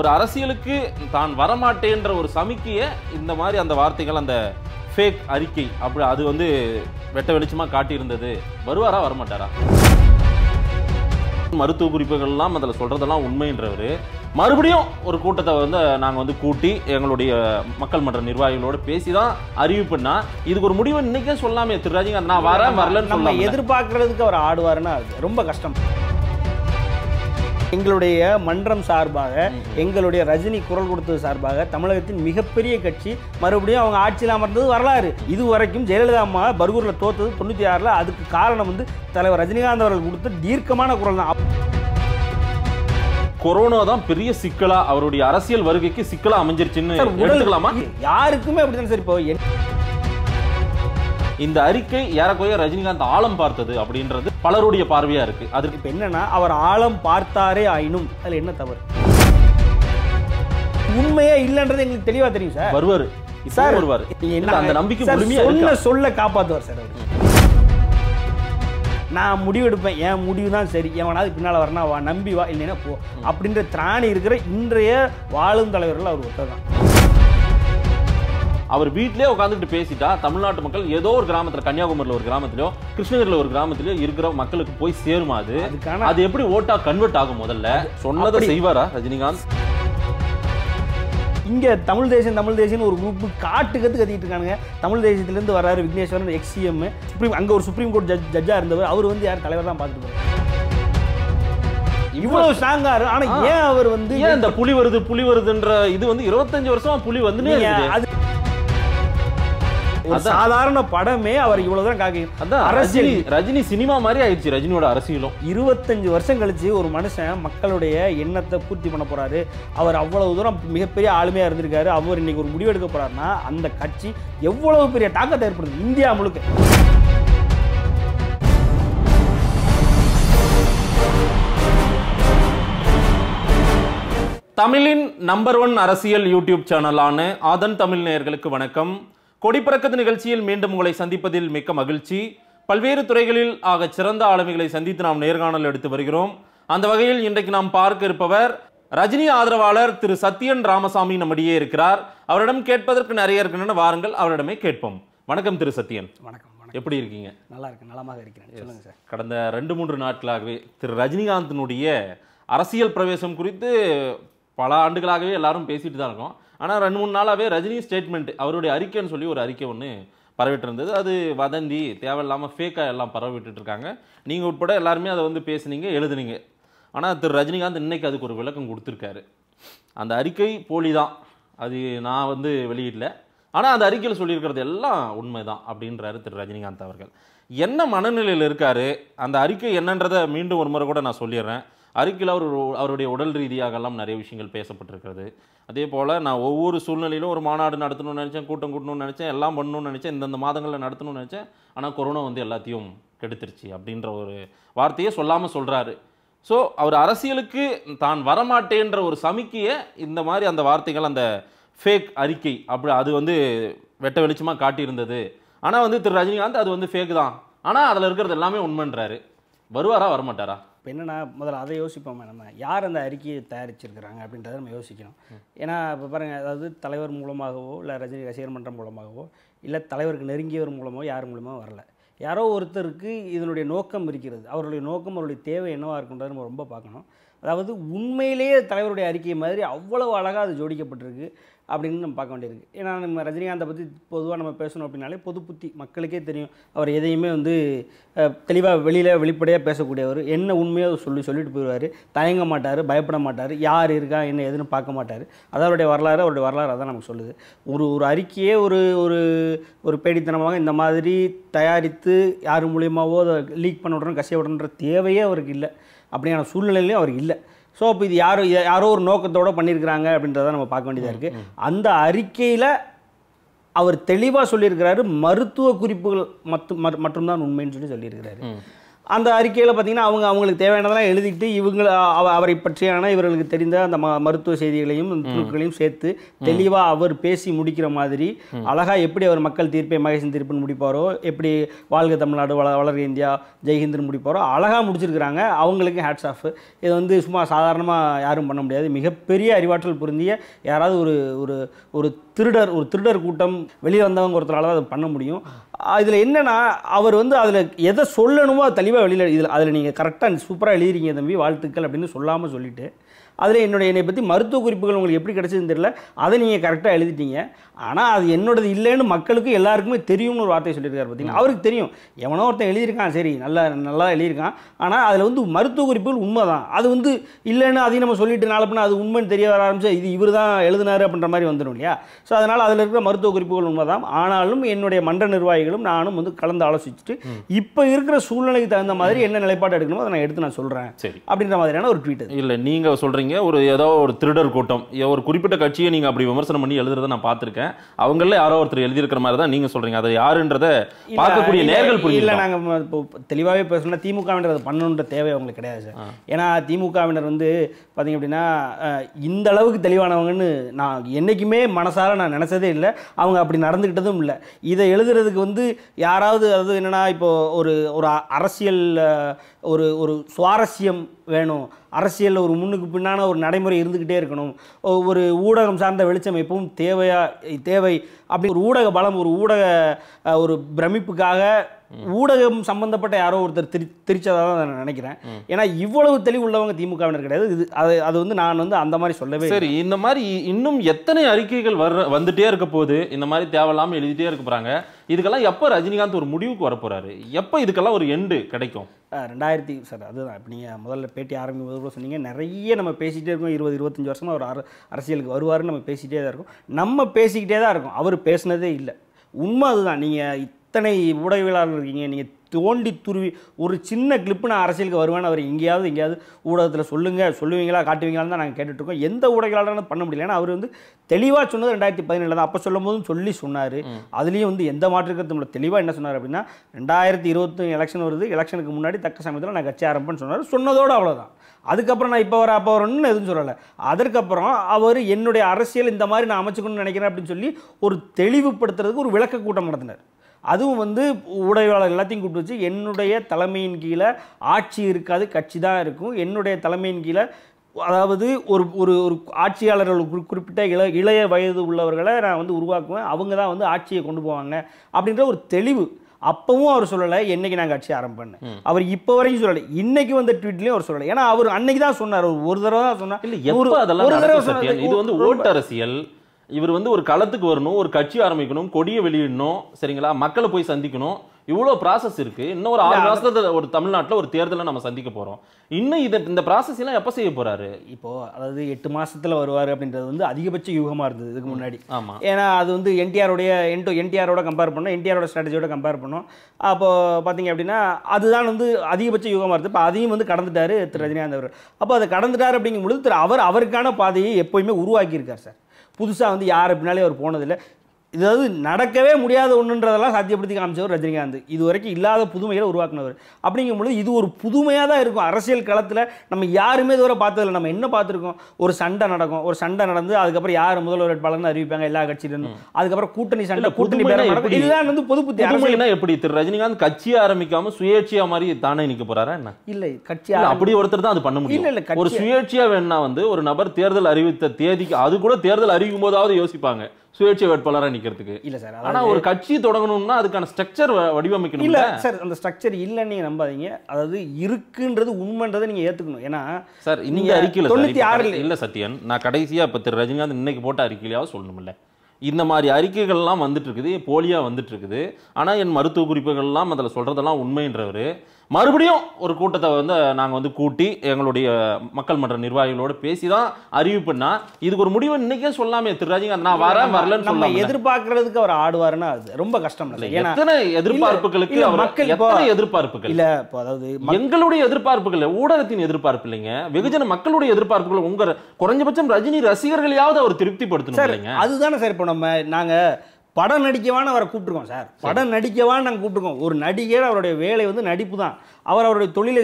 ஒரு அரசியலுக்கு தான் வரமாட்டேன்ற ஒரு சமிக்கைய இந்த மாதிரி அந்த வார்த்தைகள் அந்த ஃபேக் அறிக்கை அப்படி அது வந்து வெட்ட வெளிச்சமாக காட்டியிருந்தது வருவாரா வரமாட்டாரா மருத்துவ குறிப்புகள்லாம் அதில் சொல்கிறதெல்லாம் உண்மைன்றவர் மறுபடியும் ஒரு கூட்டத்தை வந்து நாங்கள் வந்து கூட்டி எங்களுடைய மக்கள் மன்ற நிர்வாகிகளோடு பேசி தான் அறிவிப்புனா இதுக்கு ஒரு முடிவு இன்றைக்கே சொல்லாமே திரு ராஜிங்க நான் வரேன் வரலன்னு நம்ம எதிர்பார்க்கறதுக்கு அவர் ஆடுவாருன்னா ரொம்ப கஷ்டம் எங்களுடைய மன்றம் சார்பாக எங்களுடைய ரஜினி குரல் கொடுத்தது சார்பாக தமிழகத்தின் மிகப்பெரிய கட்சி மறுபடியும் அவங்க ஆட்சியில் அமர்ந்தது வரலாறு இது வரைக்கும் ஜெயலலிதா அம்மா பர்கூரில் தோத்தது தொண்ணூற்றி ஆறில் அதுக்கு காரணம் வந்து தலைவர் ரஜினிகாந்த் அவர்கள் கொடுத்த தீர்க்கமான குரல் தான் கொரோனா தான் பெரிய சிக்கலா அவருடைய அரசியல் வருகைக்கு சிக்கலா அமைஞ்சிருச்சுன்னு யாருக்குமே அப்படிதான் சரி இப்போ இந்த அறிக்கை ஏறக்குறைய ரஜினிகாந்த் ஆழம் பார்த்தது அப்படின்றது பலருடைய பார்வையா இருக்கு அதுக்கு இப்போ என்னன்னா அவர் ஆழம் பார்த்தாரே ஆயினும் அதுல என்ன தவறு உண்மையா இல்லைன்றது எங்களுக்கு தெளிவா தெரியும் சார் வருவார் சார் வருவார் அந்த நம்பிக்கை சொல்ல சொல்ல காப்பாத்துவார் சார் நான் முடிவு எடுப்பேன் என் முடிவு தான் சரி எவனாவது பின்னால் வரனா வா நம்பி வா இல்லைன்னா போ அப்படின்ற திராணி இருக்கிற இன்றைய வாழும் தலைவர்கள் அவர் ஒருத்தர் தான் அவர் வீட்டிலே உட்காந்துட்டு பேசிட்டா தமிழ்நாட்டு மக்கள் ஏதோ ஒரு கிராமத்தில் கன்னியாகுமரியில் ஒரு கிராமத்திலயோ கிருஷ்ணகிரியில் ஒரு கிராமத்திலயோ இருக்கிற மக்களுக்கு போய் சேருமாது அது எப்படி ஓட்டா கன்வெர்ட் ஆகும் முதல்ல சொன்னதை செய்வாரா ரஜினிகாந்த் இங்க தமிழ் தேசம் தமிழ் தேசம் ஒரு குரூப் காட்டு கத்து கத்திட்டு இருக்காங்க தமிழ் தேசத்துலேருந்து வராரு விக்னேஸ்வரன் எக்ஸிஎம் சுப்ரீம் அங்க ஒரு சுப்ரீம் கோர்ட் ஜட்ஜா இருந்தவர் அவர் வந்து யார் தலைவர் தான் பார்த்துட்டு இவ்வளவு ஸ்ட்ராங்கா இருக்கு ஆனா ஏன் அவர் வந்து ஏன் இந்த புலி வருது புலி வருதுன்ற இது வந்து இருபத்தஞ்சு வருஷமா புலி வந்து அது ஒரு சாதாரண படமே அவர் இவ்வளவு தான் காக்கி அதான் அரசியல் ரஜினி சினிமா மாதிரி ஆயிடுச்சு ரஜினியோட அரசியலும் இருபத்தஞ்சு வருஷம் கழிச்சு ஒரு மனுஷன் மக்களுடைய எண்ணத்தை பூர்த்தி பண்ண போறாரு அவர் அவ்வளவு தூரம் மிகப்பெரிய ஆளுமையா இருந்திருக்காரு அவர் இன்னைக்கு ஒரு முடிவு எடுக்க போறாருன்னா அந்த கட்சி எவ்வளவு பெரிய தாக்கத்தை ஏற்படுது இந்தியா முழுக்க தமிழின் நம்பர் ஒன் அரசியல் யூடியூப் சேனலான ஆதன் தமிழ் நேயர்களுக்கு வணக்கம் கொடிப்பறக்கத்து நிகழ்ச்சியில் மீண்டும் உங்களை சந்திப்பதில் மிக்க மகிழ்ச்சி பல்வேறு துறைகளில் ஆக சிறந்த ஆளுமைகளை சந்தித்து நாம் நேர்காணல் எடுத்து வருகிறோம் அந்த வகையில் இன்றைக்கு நாம் பார்க்க இருப்பவர் ரஜினி ஆதரவாளர் திரு சத்யன் ராமசாமி நம்மிடையே இருக்கிறார் அவரிடம் கேட்பதற்கு நிறைய இருக்கின்றன வாருங்கள் அவரிடமே கேட்போம் வணக்கம் திரு சத்யன் வணக்கம் எப்படி இருக்கீங்க நல்லா இருக்கு நலமாக இருக்கிறேன் சொல்லுங்க சார் கடந்த ரெண்டு மூன்று நாட்களாகவே திரு ரஜினிகாந்தினுடைய அரசியல் பிரவேசம் குறித்து பல ஆண்டுகளாகவே எல்லாரும் பேசிட்டு தான் இருக்கோம் ஆனால் ரெண்டு மூணு நாளாகவே ரஜினி ஸ்டேட்மெண்ட் அவருடைய அறிக்கைன்னு சொல்லி ஒரு அறிக்கை ஒன்று பரவிட்டு இருந்தது அது வதந்தி தேவையில்லாமல் ஃபேக்காக எல்லாம் பரவிட்டு இருக்காங்க நீங்கள் உட்பட எல்லாருமே அதை வந்து பேசுனீங்க எழுதுனீங்க ஆனால் திரு ரஜினிகாந்த் இன்றைக்கி அதுக்கு ஒரு விளக்கம் கொடுத்துருக்காரு அந்த அறிக்கை போலி தான் அது நான் வந்து வெளியிடல ஆனால் அந்த அறிக்கையில் சொல்லியிருக்கிறது எல்லாம் உண்மை தான் அப்படின்றாரு திரு ரஜினிகாந்த் அவர்கள் என்ன மனநிலையில் இருக்கார் அந்த அறிக்கை என்னன்றதை மீண்டும் ஒரு முறை கூட நான் சொல்லிடுறேன் அறிக்கையில் அவர் அவருடைய உடல் ரீதியாகலாம் நிறைய விஷயங்கள் பேசப்பட்டிருக்கிறது அதே போல் நான் ஒவ்வொரு சூழ்நிலையிலும் ஒரு மாநாடு நடத்தணும்னு நினச்சேன் கூட்டம் கூட்டணும்னு நினச்சேன் எல்லாம் பண்ணணும்னு நினச்சேன் இந்தந்த மாதங்களில் நடத்தணும்னு நினச்சேன் ஆனால் கொரோனா வந்து எல்லாத்தையும் கெடுத்துருச்சு அப்படின்ற ஒரு வார்த்தையே சொல்லாமல் சொல்கிறாரு ஸோ அவர் அரசியலுக்கு தான் வரமாட்டேன்ற ஒரு சமிக்கையை இந்த மாதிரி அந்த வார்த்தைகள் அந்த ஃபேக் அறிக்கை அப்படி அது வந்து வெட்ட வெளிச்சமாக காட்டியிருந்தது ஆனால் வந்து திரு ரஜினிகாந்த் அது வந்து ஃபேக் தான் ஆனால் அதில் இருக்கிறது எல்லாமே உண்மைன்றாரு வருவாரா வரமாட்டாரா இப்போ என்னென்னா முதல்ல அதை யோசிப்போமே நம்ம யார் அந்த அறிக்கையை தயாரிச்சிருக்கிறாங்க அப்படின்றத நம்ம யோசிக்கணும் ஏன்னா இப்போ பாருங்கள் அதாவது தலைவர் மூலமாகவோ இல்லை ரஜினி ரசிகர் மன்றம் மூலமாகவோ இல்லை தலைவருக்கு நெருங்கியவர் மூலமோ யார் மூலமாக வரல யாரோ ஒருத்தருக்கு இதனுடைய நோக்கம் இருக்கிறது அவருடைய நோக்கம் அவருடைய தேவை என்னவாக இருக்குன்றத நம்ம ரொம்ப பார்க்கணும் அதாவது உண்மையிலேயே தலைவருடைய அறிக்கை மாதிரி அவ்வளவு அழகாக அது ஜோடிக்கப்பட்டிருக்கு அப்படின்னு நம்ம பார்க்க வேண்டியிருக்கு ஏன்னா நம்ம ரஜினிகாந்தை பற்றி பொதுவாக நம்ம பேசணும் அப்படின்னாலே பொது புத்தி மக்களுக்கே தெரியும் அவர் எதையுமே வந்து தெளிவாக வெளியில் வெளிப்படையாக பேசக்கூடியவர் என்ன உண்மையோ சொல்லி சொல்லிட்டு போயிடுவார் தயங்க மாட்டார் பயப்பட மாட்டார் யார் இருக்கா என்ன எதுன்னு பார்க்க மாட்டார் அதான் அவருடைய வரலாறு அவருடைய வரலாறு அதான் நமக்கு சொல்லுது ஒரு ஒரு அறிக்கையே ஒரு ஒரு ஒரு பேடித்தனமாக இந்த மாதிரி தயாரித்து யார் மூலியமாகவோ அதை லீக் பண்ண விடணும் கசிய விடணுன்ற தேவையே அவருக்கு இல்லை அப்படியான சூழ்நிலையிலையும் அவருக்கு இல்லை ஸோ அப்போ இது யாரோ யாரோ ஒரு நோக்கத்தோடு பண்ணியிருக்கிறாங்க அப்படின்றத நம்ம பார்க்க வேண்டியதாக இருக்குது அந்த அறிக்கையில் அவர் தெளிவாக சொல்லியிருக்கிறாரு மருத்துவ குறிப்புகள் மற்ற மட்டும்தான் உண்மைன்னு சொல்லி சொல்லியிருக்கிறாரு அந்த அறிக்கையில் பார்த்திங்கன்னா அவங்க அவங்களுக்கு தேவையானதெல்லாம் எழுதிக்கிட்டு இவங்க அவரை பற்றியான இவர்களுக்கு தெரிந்த அந்த ம மருத்துவ செய்திகளையும் துணுக்குகளையும் சேர்த்து தெளிவாக அவர் பேசி முடிக்கிற மாதிரி அழகாக எப்படி அவர் மக்கள் தீர்ப்பை மகேசன் தீர்ப்புன்னு முடிப்பாரோ எப்படி வாழ்க தமிழ்நாடு வள வளர்க இந்தியா ஜெய்ஹிந்துன்னு முடிப்பாரோ அழகாக முடிச்சிருக்கிறாங்க அவங்களுக்கும் ஹேட்ஸ் ஆஃப் இது வந்து சும்மா சாதாரணமாக யாரும் பண்ண முடியாது மிகப்பெரிய அறிவாற்றல் பொருந்திய யாராவது ஒரு ஒரு ஒரு திருடர் ஒரு திருடர் கூட்டம் வெளியே வந்தவங்க ஒருத்தரால் தான் அதை பண்ண முடியும் இதில் என்னென்னா அவர் வந்து அதில் எதை சொல்லணுமோ அது தெளிவாக வெளியில் இதில் அதில் நீங்கள் கரெக்டாக சூப்பராக எழுதிறீங்க தம்பி வாழ்த்துக்கள் அப்படின்னு சொல்லாமல் சொல்லிவிட்டு அதில் என்னுடைய என்னை பற்றி மருத்துவ குறிப்புகள் உங்களுக்கு எப்படி கிடச்சதுன்னு தெரியல அதை நீங்கள் கரெக்டாக எழுதிட்டீங்க ஆனால் அது என்னோடது இல்லைன்னு மக்களுக்கு எல்லாருக்குமே தெரியும்னு ஒரு வார்த்தை சொல்லியிருக்காரு பார்த்தீங்கன்னா அவருக்கு தெரியும் எவனோ ஒருத்தன் எழுதியிருக்கான் சரி நல்லா நல்லா எழுதியிருக்கான் ஆனால் அதில் வந்து மருத்துவ குறிப்புகள் உண்மை தான் அது வந்து இல்லைன்னு அதையும் நம்ம சொல்லிட்டு நாளப்பினா அது உண்மைன்னு தெரிய வர ஆரம்பிச்சு இது இவர் தான் எழுதினார் அப்படின்ற மாதிரி வந்துடும் இல்லையா ஸோ அதனால் அதில் இருக்கிற மருத்துவ குறிப்புகள் உண்மை தான் ஆனாலும் என்னுடைய மன்ற நிர்வாகிகளும் நானும் வந்து கலந்து ஆலோசிச்சுட்டு இப்போ இருக்கிற சூழ்நிலைக்கு தகுந்த மாதிரி என்ன நிலைப்பாடு எடுக்கணுமோ அதை நான் எடுத்து நான் சொல்கிறேன் சரி அப்படின்ற மாதிரியான ஒரு ட்வீட் இல்லை நீங்கள் சொல்கிறீங்க சொல்கிறீங்க ஒரு ஏதோ ஒரு திருடர் கூட்டம் ஒரு குறிப்பிட்ட கட்சியை நீங்கள் அப்படி விமர்சனம் பண்ணி எழுதுறத நான் பார்த்துருக்கேன் அவங்கள யாரோ ஒருத்தர் எழுதியிருக்கிற மாதிரி தான் நீங்கள் சொல்கிறீங்க அதை யாருன்றத பார்க்கக்கூடிய நேர்கள் புரியல இல்லை நாங்கள் இப்போ தெளிவாகவே பேசணும்னா திமுகவினர் அதை பண்ணணுன்ற தேவை அவங்களுக்கு கிடையாது சார் ஏன்னா திமுகவினர் வந்து பார்த்திங்க அப்படின்னா இந்த அளவுக்கு தெளிவானவங்கன்னு நான் என்றைக்குமே மனசார நான் நினச்சதே இல்லை அவங்க அப்படி நடந்துக்கிட்டதும் இல்லை இதை எழுதுறதுக்கு வந்து யாராவது அதாவது என்னென்னா இப்போது ஒரு ஒரு அரசியல் ஒரு ஒரு சுவாரஸ்யம் வேணும் அரசியலில் ஒரு முன்னுக்கு பின்னான ஒரு நடைமுறை இருந்துக்கிட்டே இருக்கணும் ஒரு ஊடகம் சார்ந்த வெளிச்சம் எப்பவும் தேவையாக தேவை அப்படி ஒரு ஊடக பலம் ஒரு ஊடக ஒரு பிரமிப்புக்காக ஊடகம் சம்பந்தப்பட்ட யாரோ ஒருத்தர் திரி திரிச்சதாக தான் நான் நினைக்கிறேன் ஏன்னா இவ்வளவு தெளிவு உள்ளவங்க திமுகவினர் கிடையாது இது அது அது வந்து நான் வந்து அந்த மாதிரி சொல்லவே சரி இந்த மாதிரி இன்னும் எத்தனை அறிக்கைகள் வர்ற வந்துட்டே இருக்க போது இந்த மாதிரி தேவையில்லாமல் எழுதிட்டே இருக்க போகிறாங்க இதுக்கெல்லாம் எப்போ ரஜினிகாந்த் ஒரு முடிவுக்கு வரப்போகிறாரு எப்போ இதுக்கெல்லாம் ஒரு எண்டு கிடைக்கும் ரெண்டாயிரத்தி சார் அதுதான் இப்போ நீங்கள் முதல்ல பேட்டி ஆரம்பி போது கூட சொன்னீங்க நிறைய நம்ம பேசிகிட்டே இருக்கோம் இருபது இருபத்தஞ்சி வருஷமாக அர அரசியலுக்கு வருவாருன்னு நம்ம பேசிகிட்டே தான் இருக்கும் நம்ம பேசிக்கிட்டே தான் இருக்கோம் அவர் பேசினதே இல்லை உண்மை அதுதான் நீங்கள் எத்தனை ஊடகவியலாளர்கள் இருக்கீங்க நீங்கள் தோண்டி துருவி ஒரு சின்ன கிளிப்பு நான் அரசியலுக்கு வருவேன் அவர் எங்கேயாவது எங்கேயாவது ஊடகத்தில் சொல்லுங்கள் சொல்லுவீங்களா காட்டுவீங்களான்னு தான் நாங்கள் கேட்டுட்ருக்கோம் எந்த ஊடகங்களாலும் பண்ண முடியல ஏன்னா அவர் வந்து தெளிவாக சொன்னது ரெண்டாயிரத்தி பதினேழு தான் அப்போ சொல்லும் போதும் சொல்லி சொன்னார் அதுலேயும் வந்து எந்த மாற்றுக்கிறது நம்மளை தெளிவாக என்ன சொன்னார் அப்படின்னா ரெண்டாயிரத்தி இருபத்தி எலெக்ஷன் வருது எலெக்ஷனுக்கு முன்னாடி தக்க சமயத்தில் நான் கட்சி ஆரம்பம்னு சொன்னார் சொன்னதோடு அவ்வளோதான் அதுக்கப்புறம் நான் இப்போ வர அப்போ வரணும்னு எதுவும் சொல்லலை அதற்கப்புறம் அவர் என்னுடைய அரசியல் இந்த மாதிரி நான் அமைச்சுக்கணும்னு நினைக்கிறேன் அப்படின்னு சொல்லி ஒரு தெளிவுபடுத்துறதுக்கு ஒரு விளக்க கூட்டம் நடத்தினார் அதுவும் வந்து ஊடகவியலாளர் எல்லாத்தையும் கூப்பிட்டு வச்சு என்னுடைய தலைமையின் கீழே ஆட்சி இருக்காது கட்சி தான் இருக்கும் என்னுடைய தலைமையின் கீழே அதாவது ஒரு ஒரு ஒரு ஆட்சியாளர்கள் குறிப்பிட்ட இள இளைய வயது உள்ளவர்களை நான் வந்து உருவாக்குவேன் அவங்க தான் வந்து ஆட்சியை கொண்டு போவாங்க அப்படின்ற ஒரு தெளிவு அப்பவும் அவர் சொல்லலை என்னைக்கு நாங்கள் கட்சி ஆரம்பிப்பேன் அவர் இப்போ வரைக்கும் சொல்லலை இன்னைக்கு வந்து ட்வீட்லேயும் அவர் சொல்லலை ஏன்னா அவர் அன்னைக்கு தான் சொன்னார் ஒரு தடவை தான் சொன்னார் இல்லை ஒரு தடவை சொன்னார் இது வந்து ஓட்டு அரசியல் இவர் வந்து ஒரு களத்துக்கு வரணும் ஒரு கட்சி ஆரம்பிக்கணும் கொடியை வெளியிடணும் சரிங்களா மக்களை போய் சந்திக்கணும் இவ்வளோ ப்ராசஸ் இருக்குது இன்னும் ஒரு ஆறு மாதத்துல ஒரு தமிழ்நாட்டில் ஒரு தேர்தலை நம்ம சந்திக்க போகிறோம் இன்னும் இதை இந்த ப்ராசஸ் எல்லாம் எப்போ செய்ய போகிறாரு இப்போது அதாவது எட்டு மாசத்துல வருவார் அப்படின்றது வந்து அதிகபட்ச யூகமாக இருந்தது இதுக்கு முன்னாடி ஆமாம் ஏன்னா அது வந்து என்டிஆருடைய என்டோ என்டிஆரோட கம்பேர் பண்ணோம் என்டிஆரோட ஸ்ட்ராட்டஜியோட கம்பேர் பண்ணோம் அப்போது பார்த்தீங்க அப்படின்னா அதுதான் வந்து அதிகபட்ச யூகமாக இருந்தது இப்போ அதையும் வந்து கடந்துட்டாரு திரு ரஜினிகாந்த் அவர் அப்போ அதை கடந்துட்டார் அப்படிங்கும்பொழுது திரு அவர் அவருக்கான பாதையை எப்போயுமே உருவாக்கியிருக்கார் சார் புதுசாக வந்து யார் பின்னாலே அவர் போனதில்லை இதாவது நடக்கவே முடியாத ஒன்றுன்றதெல்லாம் சாத்தியப்படுத்தி காமிச்சவர் ரஜினிகாந்த் இது வரைக்கும் இல்லாத புதுமைகளை உருவாக்குனவர் அப்படிங்கும்பொழுது இது ஒரு புதுமையாக தான் இருக்கும் அரசியல் களத்தில் நம்ம யாருமே இதுவரை பார்த்ததில்ல நம்ம என்ன பார்த்துருக்கோம் ஒரு சண்டை நடக்கும் ஒரு சண்டை நடந்து அதுக்கப்புறம் யார் முதல்வர் வேட்பாளர்னு அறிவிப்பாங்க எல்லா கட்சியிலும் அதுக்கப்புறம் கூட்டணி சண்டை கூட்டணி இதுதான் இதெல்லாம் வந்து பொது புத்தி அரசியல்னா எப்படி திரு ரஜினிகாந்த் கட்சியை ஆரம்பிக்காம சுயேட்சியா மாதிரி தானே நிற்க போறாரா என்ன இல்லை கட்சி அப்படி ஒருத்தர் தான் அது பண்ண முடியும் இல்லை இல்லை ஒரு சுயேட்சியாக வேணா வந்து ஒரு நபர் தேர்தல் அறிவித்த தேதிக்கு அது கூட தேர்தல் அறிவிக்கும் போதாவது யோசிப்பாங்க சுயேட்சை வேட்பாளராக நிற்கிறதுக்கு இல்லை சார் ஆனால் ஒரு கட்சி தொடங்கணும்னா அதுக்கான ஸ்ட்ரக்சர் வடிவமைக்கணும் இல்லை சார் அந்த ஸ்ட்ரக்சர் இல்லைன்னு நீங்கள் நம்பாதீங்க அதாவது இருக்குன்றது உண்மைன்றதை நீங்கள் ஏற்றுக்கணும் ஏன்னா சார் இன்னைக்கு அறிக்கையில் தொண்ணூற்றி ஆறு இல்லை சத்யன் நான் கடைசியாக இப்போ திரு ரஜினிகாந்த் இன்னைக்கு போட்ட அறிக்கையிலாவது சொல்லணும்ல இந்த மாதிரி அறிக்கைகள்லாம் வந்துட்டு இருக்குது போலியாக வந்துட்டு இருக்குது ஆனால் என் மருத்துவ குறிப்புகள்லாம் அதில் சொல்கிறதெல்லாம் உண்மைன்றவர் மறுபடியும் ஒரு கூட்டத்தை வந்து நாங்கள் வந்து கூட்டி எங்களுடைய மக்கள் மன்ற நிர்வாகிகளோடு பேசி தான் அறிவிப்புனா இதுக்கு ஒரு முடிவு இன்னைக்கே சொல்லாமே திரு ராஜிங்க நான் வரேன் வரலன்னு நம்ம எதிர்பார்க்கறதுக்கு அவர் ஆடுவாருன்னா அது ரொம்ப கஷ்டம் இல்லை எத்தனை எதிர்பார்ப்புகளுக்கு மக்கள் எத்தனை எதிர்பார்ப்புகள் இல்ல அதாவது எங்களுடைய எதிர்பார்ப்புகள் ஊடகத்தின் எதிர்பார்ப்பு இல்லைங்க வெகுஜன மக்களுடைய எதிர்பார்ப்புகள் உங்கள் குறைஞ்சபட்சம் ரஜினி ரசிகர்களையாவது அவர் திருப்திப்படுத்தணும் அதுதானே சார் இப்போ நம்ம நாங்கள் படம் நடிக்கவான்னு அவரை கூப்பிட்டுருக்கோம் சார் படம் நடிக்கவான்னு நாங்கள் கூப்பிட்டுருக்கோம் ஒரு நடிகர் அவருடைய வேலை வந்து நடிப்பு தான் அவர் அவருடைய தொழிலை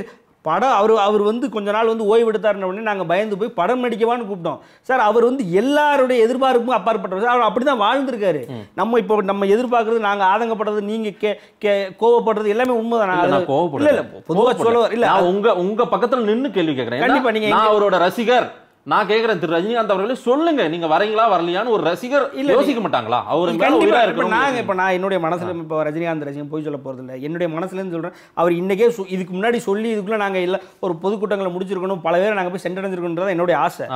படம் அவர் அவர் வந்து கொஞ்ச நாள் வந்து ஓய்வு எடுத்தார்ன உடனே நாங்கள் பயந்து போய் படம் நடிக்கவான்னு கூப்பிட்டோம் சார் அவர் வந்து எல்லாருடைய எதிர்பார்ப்பும் அப்பாற்பட்டவர் சார் அவர் அப்படி தான் வாழ்ந்துருக்காரு நம்ம இப்போ நம்ம எதிர்பார்க்கறது நாங்கள் ஆதங்கப்படுறது நீங்கள் கே கே கோவப்படுறது எல்லாமே உண்மை தான் நான் கோவப்படல இல்லை பொதுவாக சொல்லுவார் இல்லை உங்கள் உங்கள் பக்கத்தில் நின்று கேள்வி கேட்குறேன் கண்டிப்பாக நீங்கள் அவரோட ரசிகர் நான் கேக்குறேன் திரு ரஜினிகாந்த் அவர்களே சொல்லுங்க நீங்க வரீங்களா வரலையான்னு ஒரு ரசிகர் யோசிக்க மாட்டாங்களா அவர் கண்டிப்பா இருக்கு நான் இப்ப நான் என்னுடைய மனசுல இப்ப ரஜினிகாந்த் ரஜினி போய் சொல்ல போறது இல்லை என்னுடைய மனசுல இருந்து சொல்றேன் அவர் இன்னைக்கே இதுக்கு முன்னாடி சொல்லி இதுக்குள்ள நாங்க இல்ல ஒரு பொதுக்கூட்டங்களை முடிச்சிருக்கணும் பல பேர் நாங்க போய் சென்றடைஞ்சிருக்கோம்ன்றது என்னுடைய ஆசை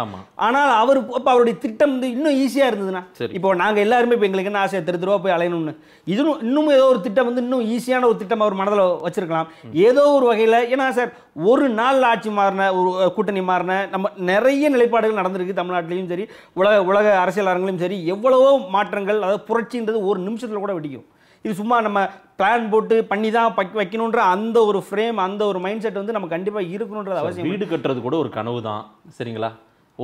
ஆனால் அவர் இப்ப அவருடைய திட்டம் வந்து இன்னும் ஈஸியா இருந்ததுன்னா இப்போ நாங்க எல்லாருமே இப்ப எங்களுக்கு என்ன ஆசை திரு திருவா போய் அலையணும்னு இதுவும் இன்னும் ஏதோ ஒரு திட்டம் வந்து இன்னும் ஈஸியான ஒரு திட்டம் அவர் மனதில் வச்சிருக்கலாம் ஏதோ ஒரு வகையில் ஏன்னா சார் ஒரு நாள் ஆட்சி மாறின ஒரு கூட்டணி மாறின நம்ம நிறைய நிலைப்பாடுகள் நடந்திருக்கு தமிழ்நாட்டிலையும் சரி உலக உலக அரசியல் அரங்கிலும் சரி எவ்வளவோ மாற்றங்கள் அதாவது புரட்சின்றது ஒரு நிமிஷத்தில் கூட வெடிக்கும் இது சும்மா நம்ம பிளான் போட்டு பண்ணி தான் வைக்கணுன்ற அந்த ஒரு ஃப்ரேம் அந்த ஒரு மைண்ட் செட் வந்து நம்ம கண்டிப்பாக இருக்கணுன்றது அவசியம் வீடு கட்டுறது கூட ஒரு கனவு தான் சரிங்களா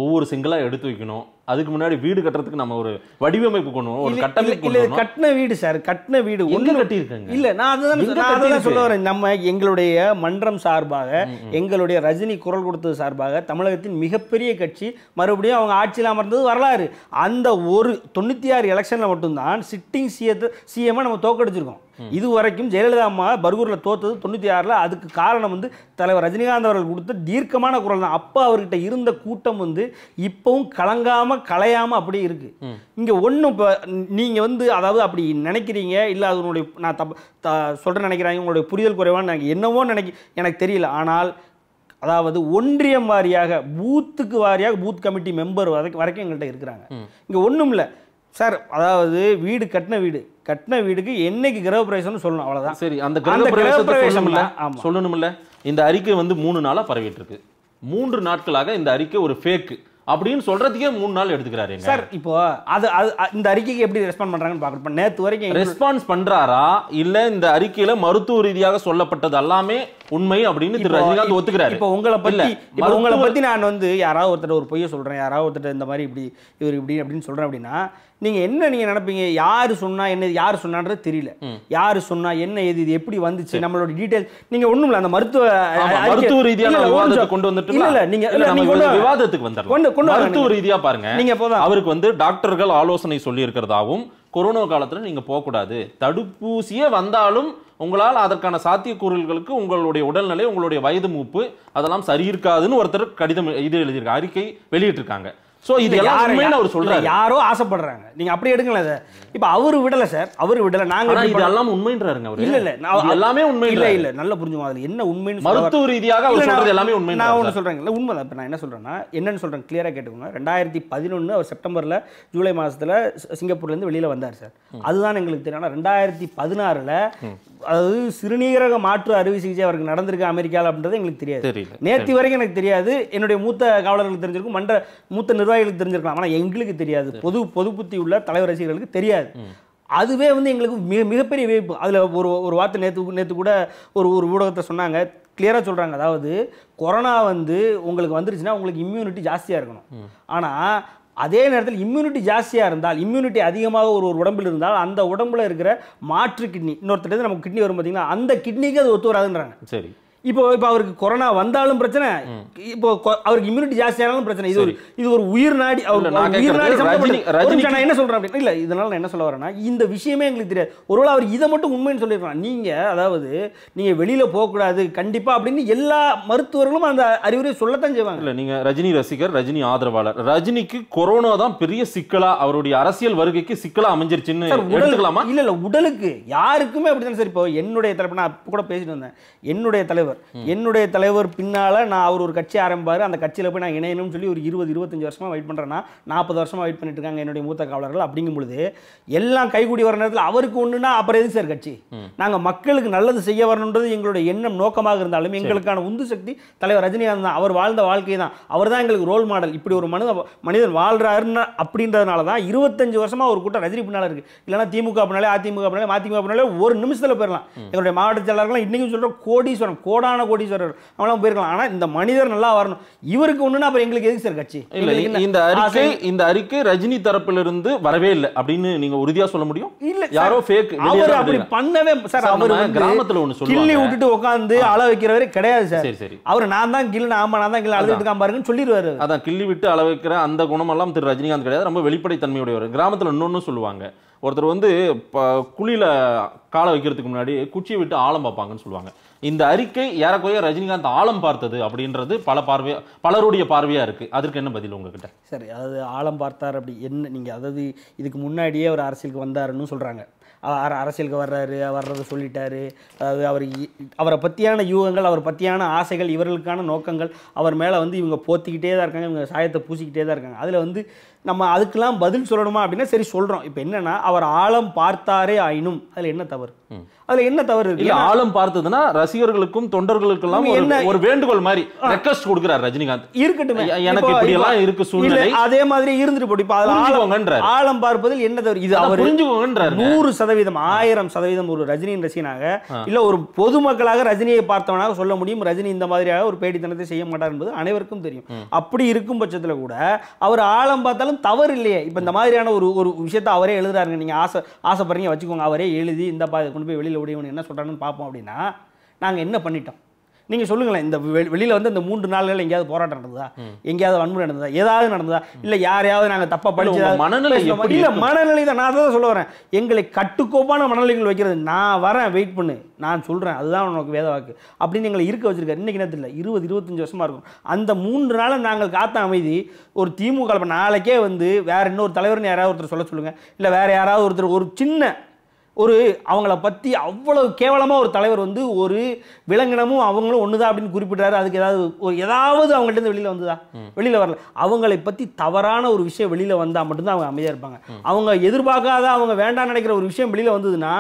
ஒவ்வொரு சிங்கிளாக எடுத்து வைக்கணும் அதுக்கு முன்னாடி வீடு கட்டுறதுக்கு நம்ம ஒரு வடிவமைப்பு கொண்டு ஒரு கட்டமைப்பு இல்ல கட்டின வீடு சார் கட்டின வீடு ஒன்று கட்டியிருக்காங்க இல்ல நான் அதுதான் சொல்ல வரேன் நம்ம எங்களுடைய மன்றம் சார்பாக எங்களுடைய ரஜினி குரல் கொடுத்தது சார்பாக தமிழகத்தின் மிகப்பெரிய கட்சி மறுபடியும் அவங்க ஆட்சியில் அமர்ந்தது வரலாறு அந்த ஒரு தொண்ணூற்றி ஆறு எலெக்ஷனில் மட்டும்தான் சிட்டிங் சிஎத்து சிஎம்மாக நம்ம தோக்கடிச்சிருக்கோம் இது வரைக்கும் ஜெயலலிதா அம்மா பர்கூரில் தோத்தது தொண்ணூற்றி ஆறில் அதுக்கு காரணம் வந்து தலைவர் ரஜினிகாந்த் அவர்கள் கொடுத்த தீர்க்கமான குரல் தான் அப்போ அவர்கிட்ட இருந்த கூட்டம் வந்து இப்போவும் கலங்காமல் இல்லாமல் கலையாமல் அப்படியே இருக்குது இங்கே ஒன்று இப்போ நீங்கள் வந்து அதாவது அப்படி நினைக்கிறீங்க இல்லை அது நான் தப்பு த சொல்கிற நினைக்கிறாங்க உங்களுடைய புரிதல் குறைவான்னு எனக்கு என்னவோ நினைக்க எனக்கு தெரியல ஆனால் அதாவது ஒன்றியம் வாரியாக பூத்துக்கு வாரியாக பூத் கமிட்டி மெம்பர் வரைக்கும் வரைக்கும் எங்கள்கிட்ட இருக்கிறாங்க இங்கே ஒன்றும் இல்லை சார் அதாவது வீடு கட்டின வீடு கட்டின வீடுக்கு என்னைக்கு கிரக பிரவேசம்னு சொல்லணும் அவ்வளோதான் சரி அந்த கிரக பிரவேசம் சொல்லணும் இல்லை இந்த அறிக்கை வந்து மூணு நாளாக பரவிட்டு இருக்கு மூன்று நாட்களாக இந்த அறிக்கை ஒரு ஃபேக்கு அப்படின்னு சொல்றதுக்கே மூணு நாள் எடுத்துக்கிறாரு சார் இப்போ அது இந்த அறிக்கைக்கு எப்படி ரெஸ்பாண்ட் பண்றாங்கன்னு பாக்குறோம் நேத்து வரைக்கும் ரெஸ்பான்ஸ் பண்றாரா இல்ல இந்த அறிக்கையில மருத்துவ ரீதியாக சொல்லப்பட்டது எல்லாமே உண்மை அப்படின்னு திரு ரஜினிகாந்த் ஒத்துக்கிறாரு இப்போ உங்களை பத்தி இப்போ உங்களை பத்தி நான் வந்து யாராவது ஒருத்தர் ஒரு பொய்ய சொல்றேன் யாராவது ஒருத்தர் இந்த மாதிரி இப்படி இவர் இப்படி அப்படின்னு சொல்றேன் அப்படின்னா நீங்கள் என்ன நீங்கள் நினைப்பீங்க யார் சொன்னால் என்ன யார் சொன்னான்றது தெரியல யார் சொன்னால் என்ன எது இது எப்படி வந்துச்சு நம்மளோட டீட்டெயில் நீங்கள் ஒன்றும் இல்லை அந்த மருத்துவ மருத்துவ ரீதியான கொண்டு வந்துட்டு இல்லை நீங்கள் நீங்கள் விவாதத்துக்கு வந்துடலாம் கொண்டு மருத்துவ ரீதியாக பாருங்க நீங்கள் போதும் அவருக்கு வந்து டாக்டர்கள் ஆலோசனை சொல்லி இருக்கிறதாவும் கொரோனா காலத்தில் நீங்கள் போகக்கூடாது தடுப்பூசியே வந்தாலும் உங்களால் அதற்கான சாத்தியக்கூறுகளுக்கு உங்களுடைய உடல்நிலை உங்களுடைய வயது மூப்பு அதெல்லாம் சரியிருக்காதுன்னு ஒருத்தர் கடிதம் இது எழுதியிருக்காங்க அறிக்கை வெளியிட்டிருக்காங்க ஸோ இது எல்லாருமே அவர் சொல்றாரு யாரோ ஆசைப்படுறாங்க நீங்க அப்படி எடுக்கல சார் இப்ப அவரு விடல சார் அவரு விடல நாங்க இது எல்லாம் உண்மைன்றாருங்க அவர் இல்ல இல்ல எல்லாமே உண்மை இல்ல இல்ல நல்ல புரிஞ்சுக்கோ அதுல என்ன உண்மைன்னு மருத்துவ ரீதியாக அவர் சொல்றது எல்லாமே உண்மை நான் ஒன்று சொல்றேங்க இல்ல உண்மை தான் நான் என்ன சொல்றேன்னா என்னன்னு சொல்றேன் கிளியரா கேட்டுக்கோங்க ரெண்டாயிரத்தி பதினொன்னு அவர் செப்டம்பர்ல ஜூலை மாசத்துல சிங்கப்பூர்ல இருந்து வெளியில வந்தார் சார் அதுதான் எங்களுக்கு தெரியும் ஆனால் ரெண்டாயிரத்தி பதினாறுல அதாவது சிறுநீரக மாற்று அறுவை சிகிச்சை அவருக்கு நடந்திருக்கு அமெரிக்காவில் அப்படின்றது எங்களுக்கு தெரியாது நேற்று வரைக்கும் எனக்கு தெரியாது என்னுடைய மூத்த காவலர்களுக்கு தெரிஞ்சிருக்கும் மன்ற மூத்த நிர்வாகிகளுக்கு தெரிஞ்சிருக்கலாம் ஆனால் எங்களுக்கு தெரியாது பொது பொது புத்தி உள்ள தலைவர் ரசிகர்களுக்கு தெரியாது அதுவே வந்து எங்களுக்கு மிக மிகப்பெரிய வேப்பு அதில் ஒரு ஒரு வார்த்தை நேற்று நேற்று கூட ஒரு ஒரு ஊடகத்தை சொன்னாங்க கிளியராக சொல்கிறாங்க அதாவது கொரோனா வந்து உங்களுக்கு வந்துருச்சுன்னா உங்களுக்கு இம்யூனிட்டி ஜாஸ்தியாக இருக்கணும் ஆனால் அதே நேரத்தில் இம்யூனிட்டி ஜாஸ்தியாக இருந்தால் இம்யூனிட்டி அதிகமாக ஒரு ஒரு உடம்பில் இருந்தால் அந்த உடம்புல இருக்கிற மாற்று கிட்னி இன்னொருத்தர் நமக்கு கிட்னி வரும் பார்த்திங்கன்னா அந்த கிட்னிக்கு அது ஒத்து வராதுன்றாங்க சரி இப்போ இப்போ அவருக்கு கொரோனா வந்தாலும் பிரச்சனை இப்போ அவருக்கு இம்யூனிட்டி ஜாஸ்தியானாலும் பிரச்சனை இது ஒரு இது ஒரு உயிர் நாடி அவர் உயிர் நாடி நான் என்ன சொல்றேன் அப்படின்னா இல்லை இதனால நான் என்ன சொல்ல வரேன்னா இந்த விஷயமே எங்களுக்கு தெரியாது ஒருவேளை அவர் இதை மட்டும் உண்மைன்னு சொல்லிருக்கலாம் நீங்க அதாவது நீங்க வெளியில போகக்கூடாது கண்டிப்பா அப்படின்னு எல்லா மருத்துவர்களும் அந்த அறிவுரையை சொல்லத்தான் செய்வாங்க இல்ல நீங்க ரஜினி ரசிகர் ரஜினி ஆதரவாளர் ரஜினிக்கு கொரோனா தான் பெரிய சிக்கலா அவருடைய அரசியல் வருகைக்கு சிக்கலா அமைஞ்சிருச்சுன்னு எடுத்துக்கலாமா இல்லை இல்லை உடலுக்கு யாருக்குமே அப்படிதான் சார் இப்போ என்னுடைய தலைப்பு நான் கூட பேசிட்டு வந்தேன் என்னுடைய தலைவர் தலைவர் என்னுடைய தலைவர் பின்னால் நான் அவர் ஒரு கட்சி ஆரம்பிப்பார் அந்த கட்சியில் போய் நான் இணையணும்னு சொல்லி ஒரு இருபது இருபத்தஞ்சு வருஷமாக வெயிட் பண்ணுறேன்னா நாற்பது வருஷமாக வெயிட் பண்ணிட்டு இருக்காங்க என்னுடைய மூத்த காவலர்கள் அப்படிங்கும் பொழுது எல்லாம் கைகூடி வர நேரத்தில் அவருக்கு ஒன்றுனா அப்புறம் எது சார் கட்சி நாங்கள் மக்களுக்கு நல்லது செய்ய வரணுன்றது எங்களுடைய எண்ணம் நோக்கமாக இருந்தாலும் எங்களுக்கான உந்து சக்தி தலைவர் ரஜினிகாந்த் தான் அவர் வாழ்ந்த வாழ்க்கை தான் அவர் தான் எங்களுக்கு ரோல் மாடல் இப்படி ஒரு மனித மனிதன் வாழ்றாருன்னு அப்படின்றதுனால தான் இருபத்தஞ்சு வருஷமாக ஒரு கூட்டம் ரஜினி பின்னால் இருக்குது இல்லைனா திமுக பின்னாலே அதிமுக பின்னாலே மதிமுக பின்னாலே ஒரு நிமிஷத்தில் போயிடலாம் எங்களுடைய மாவட்ட செயலாளர்கள் இன்றைக்கும் சொல்கிறோம் கோடீஸ்வரம் கோட கோடான கோடீஸ்வரர் அவங்களாம் போயிருக்கலாம் ஆனால் இந்த மனிதர் நல்லா வரணும் இவருக்கு ஒன்றுனா அப்புறம் எங்களுக்கு எதுக்கு சார் கட்சி இல்ல இந்த அறிக்கை இந்த அறிக்கை ரஜினி தரப்பிலிருந்து வரவே இல்லை அப்படின்னு நீங்க உறுதியா சொல்ல முடியும் இல்ல யாரோ ஃபேக் அவர் அப்படி பண்ணவே சார் அவர் கிராமத்துல ஒன்று சொல்லி கிள்ளி விட்டுட்டு உட்காந்து அள வைக்கிறவரே கிடையாது சார் சரி அவர் நான் தான் கிள்ளு ஆமா நான் தான் கிள்ளு அழுது பாருங்கன்னு சொல்லிடுவாரு அதான் கிள்ளி விட்டு அள வைக்கிற அந்த குணமெல்லாம் திரு ரஜினிகாந்த் கிடையாது ரொம்ப வெளிப்படைத்தன்மையுடையவர் கிராமத்தில் இன்னொன்னு சொல்லுவாங்க ஒருத்தர் வந்து குழியில காலை வைக்கிறதுக்கு முன்னாடி குச்சியை விட்டு ஆழம் பார்ப்பாங்கன்னு சொல்லுவாங்க இந்த அறிக்கை ஏறக்குறைய ரஜினிகாந்த் ஆழம் பார்த்தது அப்படின்றது பல பார்வையாக பலருடைய பார்வையாக இருக்குது அதற்கு என்ன பதில் உங்ககிட்ட சரி அதாவது ஆழம் பார்த்தார் அப்படி என்ன நீங்கள் அதாவது இதுக்கு முன்னாடியே அவர் அரசியலுக்கு வந்தாருன்னு சொல்கிறாங்க அரசியலுக்கு வர்றாரு வர்றதை சொல்லிட்டாரு அதாவது அவர் அவரை பற்றியான யூகங்கள் அவர் பற்றியான ஆசைகள் இவர்களுக்கான நோக்கங்கள் அவர் மேலே வந்து இவங்க போத்திக்கிட்டே தான் இருக்காங்க இவங்க சாயத்தை பூசிக்கிட்டே தான் இருக்காங்க அதில் வந்து நம்ம அதுக்கெல்லாம் பதில் சொல்லணுமா அப்படின்னா சரி சொல்றோம் இப்ப என்னன்னா அவர் ஆழம் பார்த்தாரே ஆயினும் அதுல என்ன தவறு அதுல என்ன தவறு இல்ல ஆழம் பார்த்ததுன்னா ரசிகர்களுக்கும் தொண்டர்களுக்கெல்லாம் என்ன ஒரு வேண்டுகோள் மாதிரி ரெக்வஸ்ட் கொடுக்குறாரு ரஜினிகாந்த் இருக்கட்டும் எனக்கு எல்லாம் இருக்கு சூழ்நிலை அதே மாதிரி இருந்துட்டு போட்டு ஆழம் பார்ப்பதில் என்ன தவறு இது அவர் நூறு சதவீதம் ஆயிரம் சதவீதம் ஒரு ரஜினியின் ரசிகனாக இல்ல ஒரு பொதுமக்களாக ரஜினியை பார்த்தவனாக சொல்ல முடியும் ரஜினி இந்த மாதிரியாக ஒரு பேடித்தனத்தை செய்ய மாட்டார் என்பது அனைவருக்கும் தெரியும் அப்படி இருக்கும் பட்சத்தில் கூட அவர் ஆழம் பார்த்தாலும் இருந்தாலும் தவறு இல்லையே இப்போ இந்த மாதிரியான ஒரு ஒரு விஷயத்த அவரே எழுதுறாருங்க நீங்கள் ஆசை ஆசைப்படுறீங்க வச்சுக்கோங்க அவரே எழுதி இந்த பா கொண்டு போய் வெளியில் உடையவன் என்ன சொல்கிறாங்கன்னு பார்ப்போம் அப்படின்னா நாங்கள் என்ன பண்ணிட்டோம் நீங்கள் சொல்லுங்களேன் இந்த வெளியில் வந்து இந்த மூன்று நாள்கள் எங்கேயாவது போராட்டம் நடந்ததா எங்கேயாவது வன்முறை நடந்ததா ஏதாவது நடந்ததா இல்லை யாரையாவது நாங்கள் தப்பாக படிச்சதா மனநிலை இல்லை மனநிலை தான் நான் தான் சொல்ல வரேன் எங்களை கட்டுக்கோப்பான மனநிலைகள் வைக்கிறது நான் வரேன் வெயிட் பண்ணு நான் சொல்கிறேன் அதுதான் உனக்கு வேத வாக்கு அப்படின்னு எங்களை இருக்க வச்சிருக்காரு இன்றைக்கி நேரத்தில் இருபது இருபத்தஞ்சி வருஷமாக இருக்கும் அந்த மூன்று நாள் நாங்கள் காத்த அமைதி ஒரு திமுக நாளைக்கே வந்து வேறு இன்னொரு தலைவர்னு யாராவது ஒருத்தர் சொல்ல சொல்லுங்கள் இல்லை வேறு யாராவது ஒருத்தர் ஒரு சின்ன ஒரு அவங்கள பற்றி அவ்வளோ கேவலமாக ஒரு தலைவர் வந்து ஒரு விலங்கினமும் அவங்களும் ஒன்று தான் அப்படின்னு குறிப்பிட்டாரு அதுக்கு ஏதாவது ஏதாவது அவங்கள்ட்ட வெளியில் வந்ததா வெளியில் வரல அவங்களை பற்றி தவறான ஒரு விஷயம் வெளியில் வந்தால் மட்டும்தான் அவங்க அமைதியாக இருப்பாங்க அவங்க எதிர்பார்க்காத அவங்க வேண்டாம் நினைக்கிற ஒரு விஷயம் வெளியில் வந்ததுன்னா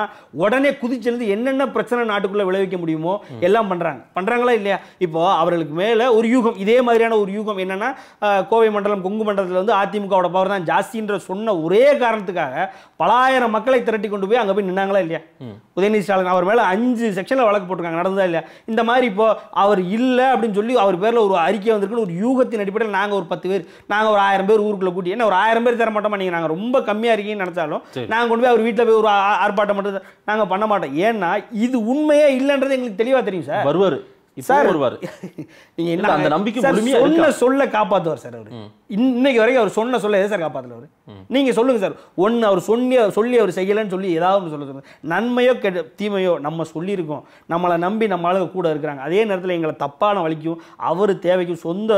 உடனே குதிச்சிருந்து என்னென்ன பிரச்சனை நாட்டுக்குள்ளே விளைவிக்க முடியுமோ எல்லாம் பண்ணுறாங்க பண்ணுறாங்களா இல்லையா இப்போ அவர்களுக்கு மேலே ஒரு யூகம் இதே மாதிரியான ஒரு யூகம் என்னென்னா கோவை மண்டலம் கொங்கு மண்டலத்தில் வந்து அதிமுகவோட பவர் தான் ஜாஸ்தின்ற சொன்ன ஒரே காரணத்துக்காக பலாயிரம் மக்களை திரட்டி கொண்டு போய் அங்கே போய் போய் நின்னாங்களா இல்லையா உதயநிதி ஸ்டாலின் அவர் மேலே அஞ்சு செக்ஷனில் வழக்கு போட்டிருக்காங்க நடந்ததா இல்லையா இந்த மாதிரி இப்போ அவர் இல்லை அப்படின்னு சொல்லி அவர் பேரில் ஒரு அறிக்கை வந்திருக்குன்னு ஒரு யூகத்தின் அடிப்படையில் நாங்கள் ஒரு பத்து பேர் நாங்கள் ஒரு ஆயிரம் பேர் ஊருக்குள்ள கூட்டி என்ன ஒரு ஆயிரம் பேர் தர மாட்டோமா நீங்கள் நாங்கள் ரொம்ப கம்மியாக இருக்கீங்கன்னு நினச்சாலும் நாங்கள் கொண்டு போய் அவர் வீட்டில் போய் ஒரு ஆர்ப்பாட்டம் மட்டும் நாங்கள் பண்ண மாட்டோம் ஏன்னா இது உண்மையே இல்லைன்றது எங்களுக்கு தெளிவாக தெரியும் சார் வருவார் சார் வருவார் என்ன அந்த சொல்ல காப்பாற்றுவார் சார் இன்னைக்கு வரைக்கும் அவர் சொன்ன சொல்ல எதை சார் சார் அவர் சொல்லி சொல்லி அவர் செய்யலைன்னு சொல்லி நன்மையோ தீமையோ நம்ம சொல்லியிருக்கோம் நம்மளை நம்பி நம்ம ஆளுங்க கூட இருக்கிறாங்க அதே நேரத்தில் எங்களை தப்பான வலிக்கும் அவர் தேவைக்கும் சொந்த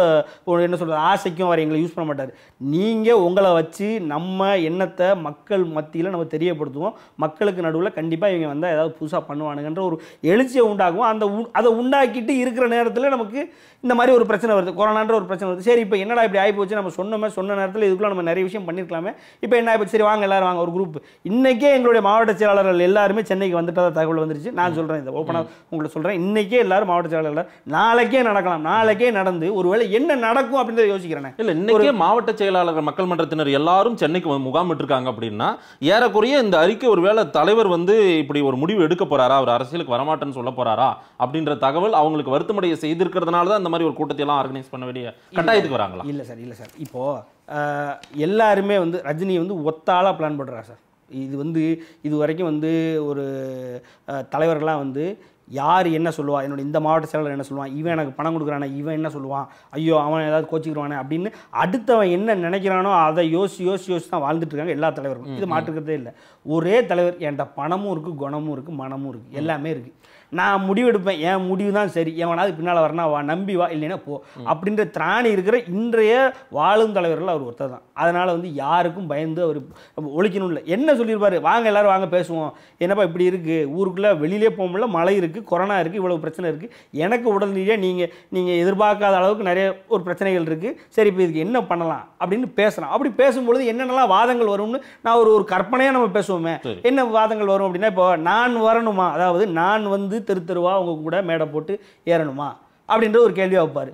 என்ன சொல்றது ஆசைக்கும் அவர் எங்களை யூஸ் பண்ண மாட்டார் நீங்கள் உங்களை வச்சு நம்ம எண்ணத்தை மக்கள் மத்தியில் நம்ம தெரியப்படுத்துவோம் மக்களுக்கு நடுவில் கண்டிப்பாக இவங்க வந்தால் ஏதாவது புதுசாக பண்ணுவானுங்கன்ற ஒரு எழுச்சியை உண்டாகும் அந்த அதை உண்டாக்கி நைட்டு இருக்கிற நேரத்தில் நமக்கு இந்த மாதிரி ஒரு பிரச்சனை வருது கொரோனான்ற ஒரு பிரச்சனை வருது சரி இப்போ என்னடா இப்படி ஆகி போச்சு நம்ம சொன்னோமே சொன்ன நேரத்தில் இதுக்குள்ளே நம்ம நிறைய விஷயம் பண்ணியிருக்கலாமே இப்போ என்ன ஆகிப்போச்சு சரி வாங்க எல்லாரும் வாங்க ஒரு குரூப் இன்றைக்கே எங்களுடைய மாவட்ட செயலாளர்கள் எல்லாருமே சென்னைக்கு வந்துட்டதாக தகவல் வந்துருச்சு நான் சொல்கிறேன் இதை ஓப்பனாக உங்களை சொல்கிறேன் இன்றைக்கே எல்லோரும் மாவட்ட செயலாளர்கள் நாளைக்கே நடக்கலாம் நாளைக்கே நடந்து ஒருவேளை என்ன நடக்கும் அப்படின்றத யோசிக்கிறேன் இல்லை இன்றைக்கே மாவட்ட செயலாளர் மக்கள் மன்றத்தினர் எல்லாரும் சென்னைக்கு முகாமிட்டிருக்காங்க அப்படின்னா ஏறக்குறைய இந்த அறிக்கை ஒருவேளை தலைவர் வந்து இப்படி ஒரு முடிவு எடுக்க போகிறாரா அவர் அரசியலுக்கு வரமாட்டேன்னு சொல்ல போகிறாரா அப்படின்ற தகவல் அவங்களுக்கு வருத்தமடைய செய்திருக்கிறதுனால தான் அந்த மாதிரி ஒரு கூட்டத்தையெல்லாம் ஆர்கனைஸ் பண்ண வேண்டிய கட்டாயத்துக்கு வராங்களா இல்லை சார் இல்லை சார் இப்போது எல்லாருமே வந்து ரஜினி வந்து ஒத்தாளாக பிளான் பண்ணுறா சார் இது வந்து இது வரைக்கும் வந்து ஒரு தலைவர்கள்லாம் வந்து யார் என்ன சொல்லுவா என்னோட இந்த மாவட்ட செயலாளர் என்ன சொல்லுவான் இவன் எனக்கு பணம் கொடுக்குறானே இவன் என்ன சொல்லுவான் ஐயோ அவன் ஏதாவது கோச்சிக்கிறானே அப்படின்னு அடுத்தவன் என்ன நினைக்கிறானோ அதை யோசி யோசிச்சு யோசிச்சு தான் வாழ்ந்துட்டு இருக்காங்க எல்லா தலைவர்களும் இது மாற்றுக்கிறதே இல்லை ஒரே தலைவர் என்கிட்ட பணமும் இருக்குது குணமும் இருக்குது மனமும் இருக்குது எல்லாமே இருக்குது நான் முடிவெடுப்பேன் என் முடிவு தான் சரி எவனாவது பின்னால் வரணா வா நம்பி வா இல்லைன்னா போ அப்படின்ற திராணி இருக்கிற இன்றைய வாழும் தலைவர்கள் அவர் ஒருத்தர் தான் அதனால் வந்து யாருக்கும் பயந்து அவர் ஒழிக்கணும் இல்லை என்ன சொல்லியிருப்பார் வாங்க எல்லோரும் வாங்க பேசுவோம் என்னப்பா இப்படி இருக்குது ஊருக்குள்ளே வெளியிலே போக முடியல மழை இருக்குது கொரோனா இருக்குது இவ்வளோ பிரச்சனை இருக்குது எனக்கு உடனடியாக நீங்கள் நீங்கள் எதிர்பார்க்காத அளவுக்கு நிறைய ஒரு பிரச்சனைகள் இருக்குது சரி இப்போ இதுக்கு என்ன பண்ணலாம் அப்படின்னு பேசலாம் அப்படி பேசும்பொழுது என்னென்னலாம் வாதங்கள் வரும்னு நான் ஒரு ஒரு கற்பனையாக நம்ம பேசுவோமே என்ன வாதங்கள் வரும் அப்படின்னா இப்போ நான் வரணுமா அதாவது நான் வந்து தெரு தெருவா அவங்க கூட மேடை போட்டு ஏறணுமா அப்படின்ற ஒரு கேள்வியாக வைப்பாரு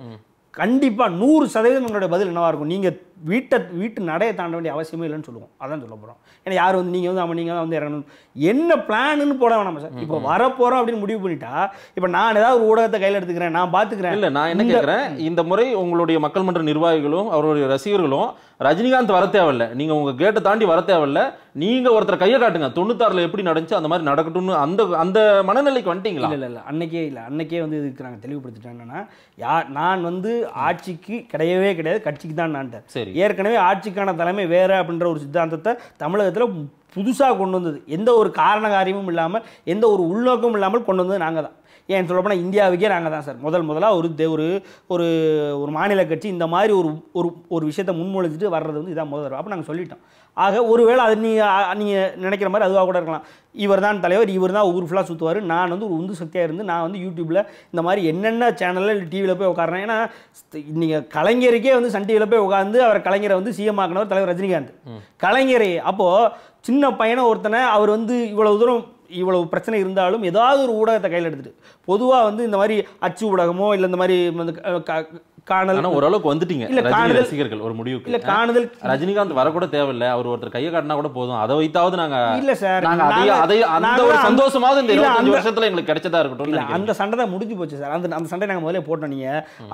கண்டிப்பா நூறு சதவீதம் உங்களுடைய பதில் என்னவா இருக்கும் நீங்க வீட்டை வீட்டு நடையை தாண்ட வேண்டிய அவசியமே இல்லைன்னு சொல்லுவோம் அதான் சொல்ல போறோம் ஏன்னா யார் வந்து நீங்க வந்து ஆமாம் தான் வந்து இறங்கணும் என்ன பிளான்னு போட வேணாம் சார் இப்ப வரப்போறோம் அப்படின்னு முடிவு பண்ணிட்டா இப்ப நான் ஏதாவது ஒரு ஊடகத்தை கையில் எடுத்துக்கிறேன் நான் பாத்துக்கிறேன் இல்ல நான் என்ன கேட்குறேன் இந்த முறை உங்களுடைய மக்கள் மன்ற நிர்வாகிகளும் அவருடைய ரசிகர்களும் ரஜினிகாந்த் வர தேவையில்லை நீங்கள் உங்கள் கேட்டை தாண்டி வர தேவையில்லை நீங்கள் ஒருத்தர் கையை காட்டுங்க தொண்ணூத்தாறில் எப்படி நடந்துச்சு அந்த மாதிரி நடக்கட்டும்னு அந்த அந்த மனநிலைக்கு வந்துட்டீங்களா இல்லை இல்லை அன்னைக்கே இல்லை அன்னைக்கே வந்து இதுக்கு நாங்கள் தெளிவுபடுத்திட்டோம் யார் நான் வந்து ஆட்சிக்கு கிடையவே கிடையாது கட்சிக்கு தான் நான்ட்டேன் சரி ஏற்கனவே ஆட்சிக்கான தலைமை வேறு அப்படின்ற ஒரு சித்தாந்தத்தை தமிழகத்தில் புதுசாக கொண்டு வந்தது எந்த ஒரு காரண காரியமும் இல்லாமல் எந்த ஒரு உள்நோக்கமும் இல்லாமல் கொண்டு வந்தது நாங்கள் தான் ஏன் சொல்லப்போனால் இந்தியாவுக்கே நாங்கள் தான் சார் முதல் முதலாக ஒரு தே ஒரு ஒரு ஒரு மாநில கட்சி இந்த மாதிரி ஒரு ஒரு ஒரு விஷயத்தை முன்மொழிஞ்சிட்டு வர்றது வந்து இதான் முதல் அப்போ நாங்கள் சொல்லிட்டோம் ஆக ஒருவேளை அது நீங்கள் நீங்கள் நினைக்கிற மாதிரி அதுவாக கூட இருக்கலாம் இவர் தான் தலைவர் இவர் தான் ஊர் ஃபுல்லாக சுற்றுவார் நான் வந்து ஒரு உந்து சக்தியாக இருந்து நான் வந்து யூடியூப்பில் இந்த மாதிரி என்னென்ன சேனலில் இல்லை டிவியில் போய் உட்காரேன் ஏன்னா நீங்கள் கலைஞருக்கே வந்து சன் டிவியில் போய் உட்காந்து அவர் கலைஞரை வந்து சிஎம் ஆக்கினவர் தலைவர் ரஜினிகாந்த் கலைஞரே அப்போது சின்ன பையனை ஒருத்தனை அவர் வந்து இவ்வளோ தூரம் இவ்வளவு பிரச்சனை இருந்தாலும் ஏதாவது ஒரு ஊடகத்தை கையில் எடுத்துகிட்டு பொதுவாக வந்து இந்த மாதிரி அச்சு ஊடகமோ இல்லை இந்த மாதிரி காணல் ஆனா ஓரளவுக்கு வந்துட்டீங்க இல்ல காணுதல் ரசிகர்கள் ஒரு முடிவுக்கு இல்ல காணுதல் ரஜினிகாந்த் வரக்கூட தேவையில்ல அவர் ஒருத்தர் கையை காட்டினா கூட போதும் அதை வைத்தாவது நாங்க இல்ல சார் நாங்க அதை அதை அந்த ஒரு சந்தோஷமாவது இந்த அஞ்சு வருஷத்துல எங்களுக்கு கிடைச்சதா இருக்கட்டும் இல்ல அந்த சண்டை தான் முடிஞ்சு போச்சு சார் அந்த அந்த சண்டை நாங்க முதல்ல போட்டோம் நீங்க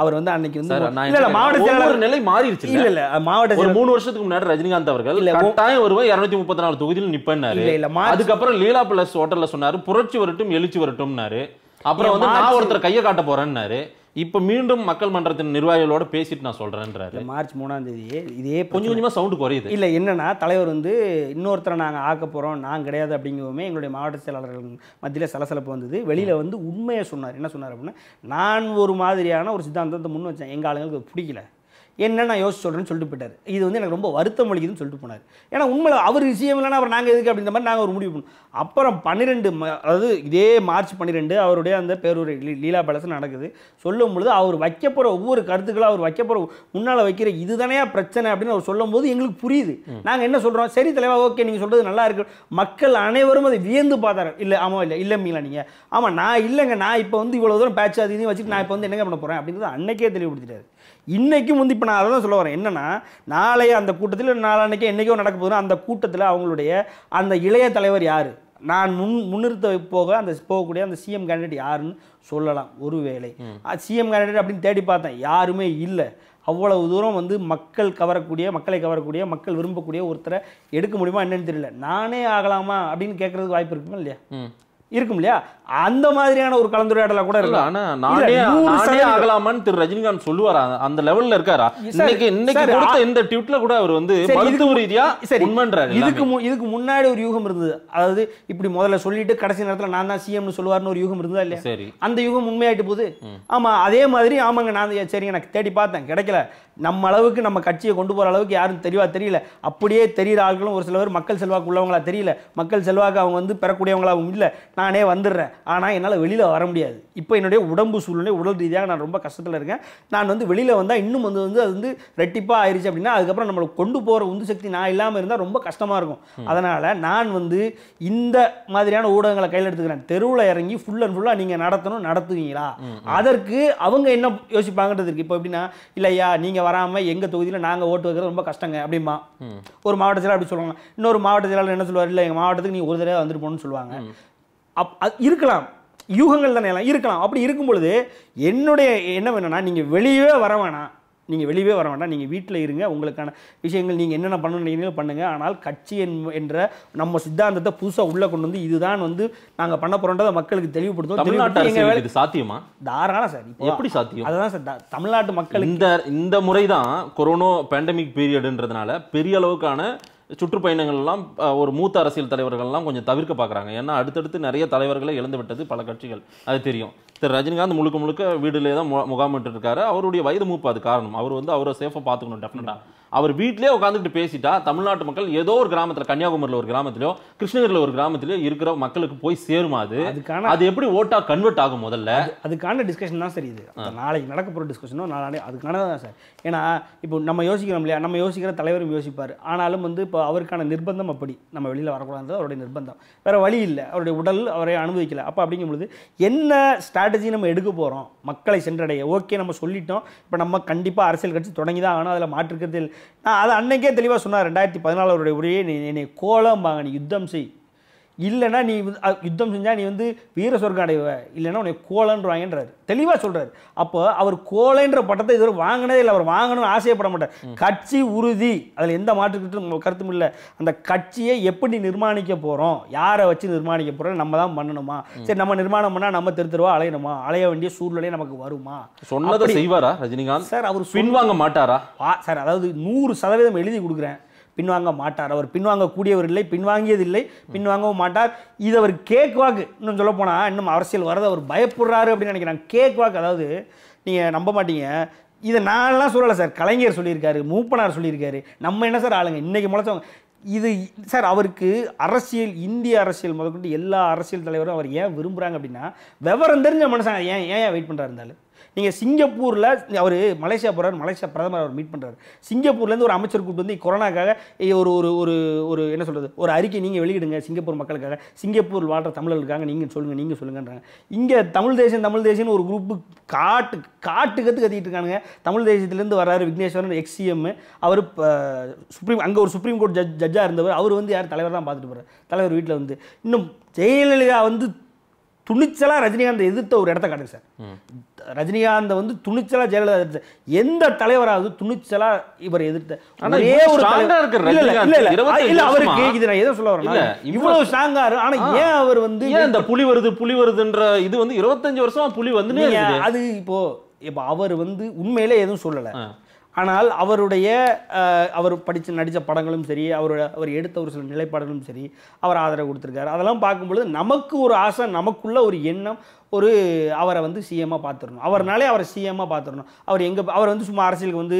அவர் வந்து அன்னைக்கு வந்து இல்ல இல்ல மாவட்ட செயலாளர் நிலை மாறிடுச்சு இல்ல இல்ல மாவட்ட ஒரு மூணு வருஷத்துக்கு முன்னாடி ரஜினிகாந்த் அவர்கள் இல்ல கட்டாயம் வருவோம் இருநூத்தி முப்பத்தி நாலு தொகுதியில் நிப்பேன்னாரு அதுக்கப்புறம் லீலா பிளஸ் ஹோட்டல்ல சொன்னாரு புரட்சி வரட்டும் எழுச்சி வரட்டும்னாரு அப்புறம் வந்து நான் ஒருத்தர் கையை காட்ட போறேன்னாரு இப்போ மீண்டும் மக்கள் மன்றத்தின் நிர்வாகிகளோட பேசிட்டு நான் சொல்கிறேன்றாரு மார்ச் மூணாம் தேதி இதே கொஞ்சம் கொஞ்சமாக சவுண்டு குறையுது இல்லை என்னென்னா தலைவர் வந்து இன்னொருத்தரை நாங்கள் ஆக்க போகிறோம் நான் கிடையாது அப்படிங்குவோமே எங்களுடைய மாவட்ட செயலாளர்கள் மத்தியில் சலசலப்பு வந்தது வெளியில் வந்து உண்மையை சொன்னார் என்ன சொன்னார் அப்படின்னா நான் ஒரு மாதிரியான ஒரு சித்தாந்தத்தை முன் வச்சேன் எங்கள் ஆளுங்களுக்கு பிடிக்கல என்ன நான் யோசிச்சு சொல்கிறேன்னு சொல்லிட்டு போயிட்டார் இது வந்து எனக்கு ரொம்ப வருத்தம் அளிக்குதுன்னு சொல்லிட்டு போனார் ஏன்னா உண்மையில் அவர் விஷயம் இல்லைன்னா அவர் நாங்கள் எதுக்கு அப்படின்ற மாதிரி நாங்கள் ஒரு முடிவு பண்ணோம் அப்புறம் பன்னிரெண்டு அதாவது இதே மார்ச் பன்னிரெண்டு அவருடைய அந்த பேரூர் லீலா பேலஸ் நடக்குது சொல்லும் பொழுது அவர் வைக்க போகிற ஒவ்வொரு கருத்துக்களும் அவர் வைக்க போகிற முன்னால் வைக்கிற இதுதானே பிரச்சனை அப்படின்னு அவர் சொல்லும் போது எங்களுக்கு புரியுது நாங்கள் என்ன சொல்கிறோம் சரி தலைவா ஓகே நீங்கள் சொல்கிறது நல்லா இருக்கு மக்கள் அனைவரும் அதை வியந்து பார்த்தாரு இல்லை ஆமாம் இல்லை இல்லை மீங்களா நீங்கள் ஆமாம் நான் இல்லைங்க நான் இப்போ வந்து இவ்வளோ தூரம் பேச்சு அது வச்சுட்டு நான் இப்போ வந்து என்னங்க பண்ண போகிறேன் அப்படிங்கிறது அன்னைக்கே தெளிவுபடுத்திட்டாரு இன்றைக்கும் வந்து இப்போ நான் அதை தான் சொல்ல வரேன் என்னென்னா நாளைய அந்த கூட்டத்தில் நாளான்னைக்கு என்றைக்கோ நடக்க போதுன்னா அந்த கூட்டத்தில் அவங்களுடைய அந்த இளைய தலைவர் யார் நான் முன் முன்னிறுத்த போக அந்த போகக்கூடிய அந்த சிஎம் கேண்டிடேட் யாருன்னு சொல்லலாம் ஒருவேளை சிஎம் கேண்டிடேட் அப்படின்னு தேடி பார்த்தேன் யாருமே இல்லை அவ்வளவு தூரம் வந்து மக்கள் கவரக்கூடிய மக்களை கவரக்கூடிய மக்கள் விரும்பக்கூடிய ஒருத்தரை எடுக்க முடியுமா என்னன்னு தெரியல நானே ஆகலாமா அப்படின்னு கேட்குறதுக்கு வாய்ப்பு இருக்குமா இல்லையா இருக்கும் இல்லையா அந்த மாதிரியான ஒரு கலந்துரையாடல கூட இருக்கு ஆனா நானே நானே ஆகலாமான்னு திரு ரஜினிகாந்த் சொல்லுவாரா அந்த லெவல்ல இருக்காரா இன்னைக்கு இன்னைக்கு கொடுத்த இந்த ட்வீட்ல கூட அவர் வந்து மருத்துவ ரீதியா சரி உண்மைன்றாரு இதுக்கு இதுக்கு முன்னாடி ஒரு யூகம் இருந்தது அதாவது இப்படி முதல்ல சொல்லிட்டு கடைசி நேரத்துல நான் தான் சிஎம்னு சொல்லுவார்னு ஒரு யூகம் இருந்ததா இல்லையா சரி அந்த யூகம் உண்மையாயிட்டு போகுது ஆமா அதே மாதிரி ஆமாங்க நான் சரி எனக்கு தேடி பார்த்தேன் கிடைக்கல நம்ம அளவுக்கு நம்ம கட்சியை கொண்டு போற அளவுக்கு யாரும் தெரியவா தெரியல அப்படியே தெரியிற ஆட்களும் ஒரு சில பேர் மக்கள் செல்வாக்கு உள்ளவங்களா தெரியல மக்கள் செல்வாக்கு அவங்க வந்து பெறக்கூடியவங்களாவும் இல்லை நானே வந்துடுறேன் ஆனால் என்னால் வெளியில் வர முடியாது இப்போ என்னுடைய உடம்பு சூழ்நிலை உடல் ரீதியாக நான் ரொம்ப கஷ்டத்தில் இருக்கேன் நான் வந்து வெளியில் வந்தால் இன்னும் வந்து வந்து அது வந்து ரெட்டிப்பாக ஆயிடுச்சு அப்படின்னா அதுக்கப்புறம் நம்மளை கொண்டு போகிற உந்து சக்தி நான் இல்லாமல் இருந்தால் ரொம்ப கஷ்டமாக இருக்கும் அதனால் நான் வந்து இந்த மாதிரியான ஊடகங்களை கையில் எடுத்துக்கிறேன் தெருவில் இறங்கி ஃபுல் அண்ட் ஃபுல்லாக நீங்கள் நடத்தணும் நடத்துவீங்களா அதற்கு அவங்க என்ன யோசிப்பாங்கன்றது இருக்குது இப்போ எப்படின்னா இல்லையா நீங்கள் வராமல் எங்கள் தொகுதியில் நாங்கள் ஓட்டு வைக்கிறது ரொம்ப கஷ்டங்க அப்படிமா ஒரு மாவட்டத்தில் அப்படி சொல்லுவாங்க இன்னொரு மாவட்டத்தில் என்ன சொல்லுவார் இல்லை எங்கள் மாவட்டத்துக்கு நீங்கள் ஒரு தடவை வந்துட்டு போகணும்னு சொல்லுவாங்க அப் இருக்கலாம் யூகங்கள் தானே எல்லாம் இருக்கலாம் அப்படி இருக்கும் பொழுது என்னுடைய என்ன வேணும்னா நீங்கள் வெளியே வர வேணாம் நீங்கள் வெளியே வர வேண்டாம் நீங்கள் வீட்டில் இருங்க உங்களுக்கான விஷயங்கள் நீங்கள் என்னென்ன பண்ணணும் பண்ணுங்கள் ஆனால் கட்சி என்ற நம்ம சித்தாந்தத்தை புதுசாக உள்ளே கொண்டு வந்து இதுதான் வந்து நாங்கள் பண்ண போகிறோன்றதை மக்களுக்கு தெளிவுபடுத்தும் இது சாத்தியமா தாராளம் சார் இப்போ எப்படி சாத்தியம் அதுதான் சார் தமிழ்நாட்டு மக்கள் இந்த இந்த முறை தான் கொரோனா பேண்டமிக் பீரியடுன்றதுனால பெரிய அளவுக்கான சுற்றுப்பயணங்கள்லாம் ஒரு மூத்த அரசியல் தலைவர்கள்லாம் கொஞ்சம் தவிர்க்க பார்க்குறாங்க ஏன்னா அடுத்தடுத்து நிறைய தலைவர்களை இழந்து விட்டது பல கட்சிகள் அது தெரியும் திரு ரஜினிகாந்த் முழுக்க முழுக்க வீடுலேயே தான் முகாமிட்டு இருக்காரு அவருடைய வயது மூப்பு அது காரணம் அவர் வந்து அவரை சேஃபாக பார்த்துக்கணும் டெஃபினட்டாக அவர் வீட்டிலே உட்காந்துக்கிட்டு பேசிட்டா தமிழ்நாட்டு மக்கள் ஏதோ ஒரு கிராமத்தில் கன்னியாகுமரியில் ஒரு கிராமத்திலோ கிருஷ்ணகிரியில் ஒரு கிராமத்திலோ இருக்கிற மக்களுக்கு போய் சேருமா அதுக்கான அது எப்படி ஓட்டாக கன்வெர்ட் ஆகும் முதல்ல அதுக்கான டிஸ்கஷன் தான் சரி இது நாளைக்கு நடக்க போகிற டிஸ்கஷனோ நாளை அதுக்கான தான் சார் ஏன்னா இப்போ நம்ம யோசிக்கிறோம் இல்லையா நம்ம யோசிக்கிற தலைவரும் யோசிப்பார் ஆனாலும் வந்து இப்போ அவருக்கான நிர்பந்தம் அப்படி நம்ம வெளியில் வரக்கூடாது அவருடைய நிர்பந்தம் வேறு வழி இல்லை அவருடைய உடல் அவரை அனுபவிக்கலை அப்போ அப்படிங்கும்பொழுது என்ன ஸ்ட்ராட்டஜி நம்ம எடுக்க போகிறோம் மக்களை சென்றடைய ஓகே நம்ம சொல்லிட்டோம் இப்போ நம்ம கண்டிப்பாக அரசியல் கட்சி தொடங்கி தான் ஆகணும் அதில் மாற்றுக்கிறது நான் அதை அன்னைக்கே தெளிவாக சொன்னார் ரெண்டாயிரத்தி பதினாலு அவருடைய உரையை நீ என்னை கோலம் நீ யுத்தம் செய் இல்லைனா நீ யுத்தம் செஞ்சால் நீ வந்து வீர சொர்க்கம் அடைவ இல்லைன்னா உனக்கு வாங்கின்றார் தெளிவாக சொல்கிறார் அப்போ அவர் கோலைன்ற பட்டத்தை இதுவரை வாங்கினதே இல்லை அவர் வாங்கணும்னு ஆசையப்பட மாட்டார் கட்சி உறுதி அதில் எந்த மாற்றுக்கிட்டும் கருத்தும் இல்லை அந்த கட்சியை எப்படி நிர்மாணிக்க போகிறோம் யாரை வச்சு நிர்மாணிக்க போகிறோம் நம்ம தான் பண்ணணுமா சரி நம்ம நிர்மாணம் பண்ணால் நம்ம திருத்தருவா அலையணுமா அலைய வேண்டிய சூழ்நிலை நமக்கு வருமா சொன்னதை செய்வாரா ரஜினிகாந்த் சார் அவர் பின்வாங்க மாட்டாரா சார் அதாவது நூறு சதவீதம் எழுதி கொடுக்குறேன் பின்வாங்க மாட்டார் அவர் பின்வாங்க கூடியவர் இல்லை பின்வாங்கியதில்லை பின்வாங்கவும் மாட்டார் இது அவர் கேக் வாக்கு இன்னும் சொல்ல போனால் இன்னும் அரசியல் வரது அவர் பயப்படுறாரு அப்படின்னு நினைக்கிறாங்க கேக் வாக்கு அதாவது நீங்கள் நம்ப மாட்டீங்க இதை நான்லாம் சொல்லலை சார் கலைஞர் சொல்லியிருக்காரு மூப்பனார் சொல்லியிருக்காரு நம்ம என்ன சார் ஆளுங்க இன்றைக்கி முளைச்சவங்க இது சார் அவருக்கு அரசியல் இந்திய அரசியல் முதற்கொண்டு எல்லா அரசியல் தலைவரும் அவர் ஏன் விரும்புகிறாங்க அப்படின்னா விவரம் தெரிஞ்ச மனுஷன் ஏன் ஏன் வெயிட் பண்ணுறா இருந்தாலும் நீங்கள் சிங்கப்பூரில் அவர் மலேசியா போகிறார் மலேசியா பிரதமர் அவர் மீட் பண்ணுறாரு சிங்கப்பூர்லேருந்து ஒரு அமைச்சர் கூப்பிட்டு வந்து கொரோனாக்காக ஒரு ஒரு ஒரு ஒரு என்ன சொல்கிறது ஒரு அறிக்கை நீங்கள் வெளியிடுங்க சிங்கப்பூர் மக்களுக்காக சிங்கப்பூர் வாழ்கிற தமிழர்களுக்காக நீங்கள் சொல்லுங்கள் நீங்கள் சொல்லுங்கன்றாங்க இங்கே தமிழ் தேசம் தமிழ் தேசம்னு ஒரு குரூப்பு காட்டு காட்டு கற்று கத்திக்கிட்டு இருக்கானுங்க தமிழ் தேசியத்துலேருந்து வர்றாரு விக்னேஸ்வரன் எக்ஸிஎம் அவர் சுப்ரீம் அங்கே ஒரு சுப்ரீம் கோர்ட் ஜட் ஜட்ஜாக இருந்தவர் அவர் வந்து யார் தலைவர் தான் பார்த்துட்டு போகிறார் தலைவர் வீட்டில் வந்து இன்னும் ஜெயலலிதா வந்து துணிச்சலாக ரஜினிகாந்த் எதிர்த்த ஒரு இடத்த காட்டுங்க சார் ரஜினிகாந்த் வந்து துணிச்சலா ஜெயலலிதா எதிர்த்து எந்த தலைவராவது துணிச்சலா இவர் எதிர்த்த ஒரே ஒரு அவருக்கு இது நான் எதை சொல்ல வரேன் இவ்வளவு ஸ்ட்ராங்கா ஆனா ஏன் அவர் வந்து ஏன் இந்த புலி வருது புலி வருதுன்ற இது வந்து இருபத்தஞ்சு வருஷமா புலி வந்து அது இப்போ இப்போ அவர் வந்து உண்மையிலே எதுவும் சொல்லலை ஆனால் அவருடைய அவர் படித்து நடித்த படங்களும் சரி அவரோட அவர் எடுத்த ஒரு சில நிலைப்பாடுகளும் சரி அவர் ஆதரவு கொடுத்துருக்காரு அதெல்லாம் பார்க்கும்பொழுது நமக்கு ஒரு ஆசை நமக்குள்ள ஒரு எண்ணம் ஒரு அவரை வந்து சிஎம்மாக பார்த்துடணும் அவர்னாலே அவரை சிஎம்மாக பார்த்துடணும் அவர் எங்கே அவர் வந்து சும்மா அரசியலுக்கு வந்து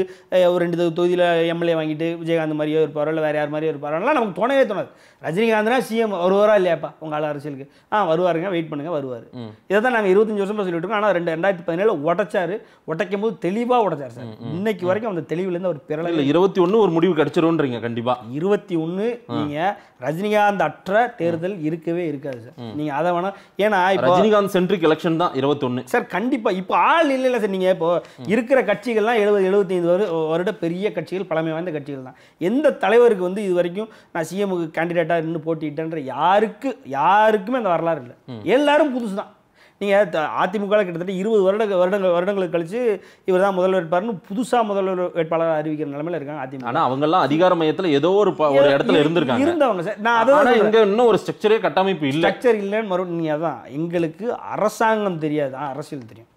ஒரு ரெண்டு தொகுதியில் எம்எல்ஏ வாங்கிட்டு விஜயகாந்த் மாதிரியோ இருப்பாரோ இல்லை வேறு யார் மாதிரியோ இருப்பாரோலாம் நமக்கு தோணவே தோணாது ரஜினிகாந்த்னா சிஎம் வருவாரா இல்லையாப்பா உங்கள் ஆள் அரசியலுக்கு ஆ வருவாருங்க வெயிட் பண்ணுங்கள் வருவார் இதை தான் நாங்கள் இருபத்தஞ்சு வருஷமாக சொல்லிட்டு இருக்கோம் ஆனால் ரெண்டு ரெண்டாயிரத்தி பதினேழு உடைச்சாரு உடைக்கும் போது தெளிவாக உடைச்சார் சார் இன்னைக்கு வரைக்கும் அந்த தெளிவுலேருந்து அவர் பிறலை இல்லை இருபத்தி ஒன்று ஒரு முடிவு கிடச்சிருன்றீங்க கண்டிப்பாக இருபத்தி ஒன்று நீங்கள் ரஜினிகாந்த் அற்ற தேர்தல் இருக்கவே இருக்காது சார் நீங்கள் அதை வேணால் ஏன்னா ரஜினிகாந்த் சென்று டிஸ்ட்ரிக்ட் எலெக்ஷன் தான் இருபத்தொன்று சார் கண்டிப்பாக இப்போ ஆள் இல்லை சார் நீங்கள் இப்போ இருக்கிற கட்சிகள்லாம் எழுபது எழுபத்தைந்து வரு வருட பெரிய கட்சிகள் பழமை வாய்ந்த கட்சிகள் தான் எந்த தலைவருக்கு வந்து இது வரைக்கும் நான் சிஎமுக்கு கேண்டிடேட்டாக நின்று போட்டிட்டேன்ற யாருக்கு யாருக்குமே அந்த வரலாறு இல்லை எல்லாரும் புதுசு தான் நீங்கள் அதிமுக கிட்டத்தட்ட இருபது வருட வருடங்கள் வருடங்களுக்கு கழித்து இவர் தான் முதல்வர் வேட்பாளர்னு புதுசாக முதல்வர் வேட்பாளர் அறிவிக்கிற நிலமையில இருக்காங்க அதிமுக ஆனால் அவங்கெல்லாம் அதிகார மையத்தில் ஏதோ ஒரு ஒரு இடத்துல இருந்திருக்காங்க இருந்தவங்க சார் நான் அதான் இங்கே இன்னும் ஒரு ஸ்ட்ரக்சரே கட்டமைப்பு இல்லை ஸ்ட்ரக்சர் இல்லைன்னு மறுபடியும் நீங்கள் அதான் எங்களுக்கு அரசாங்கம் தெரியாது அரசியல் தெரியும்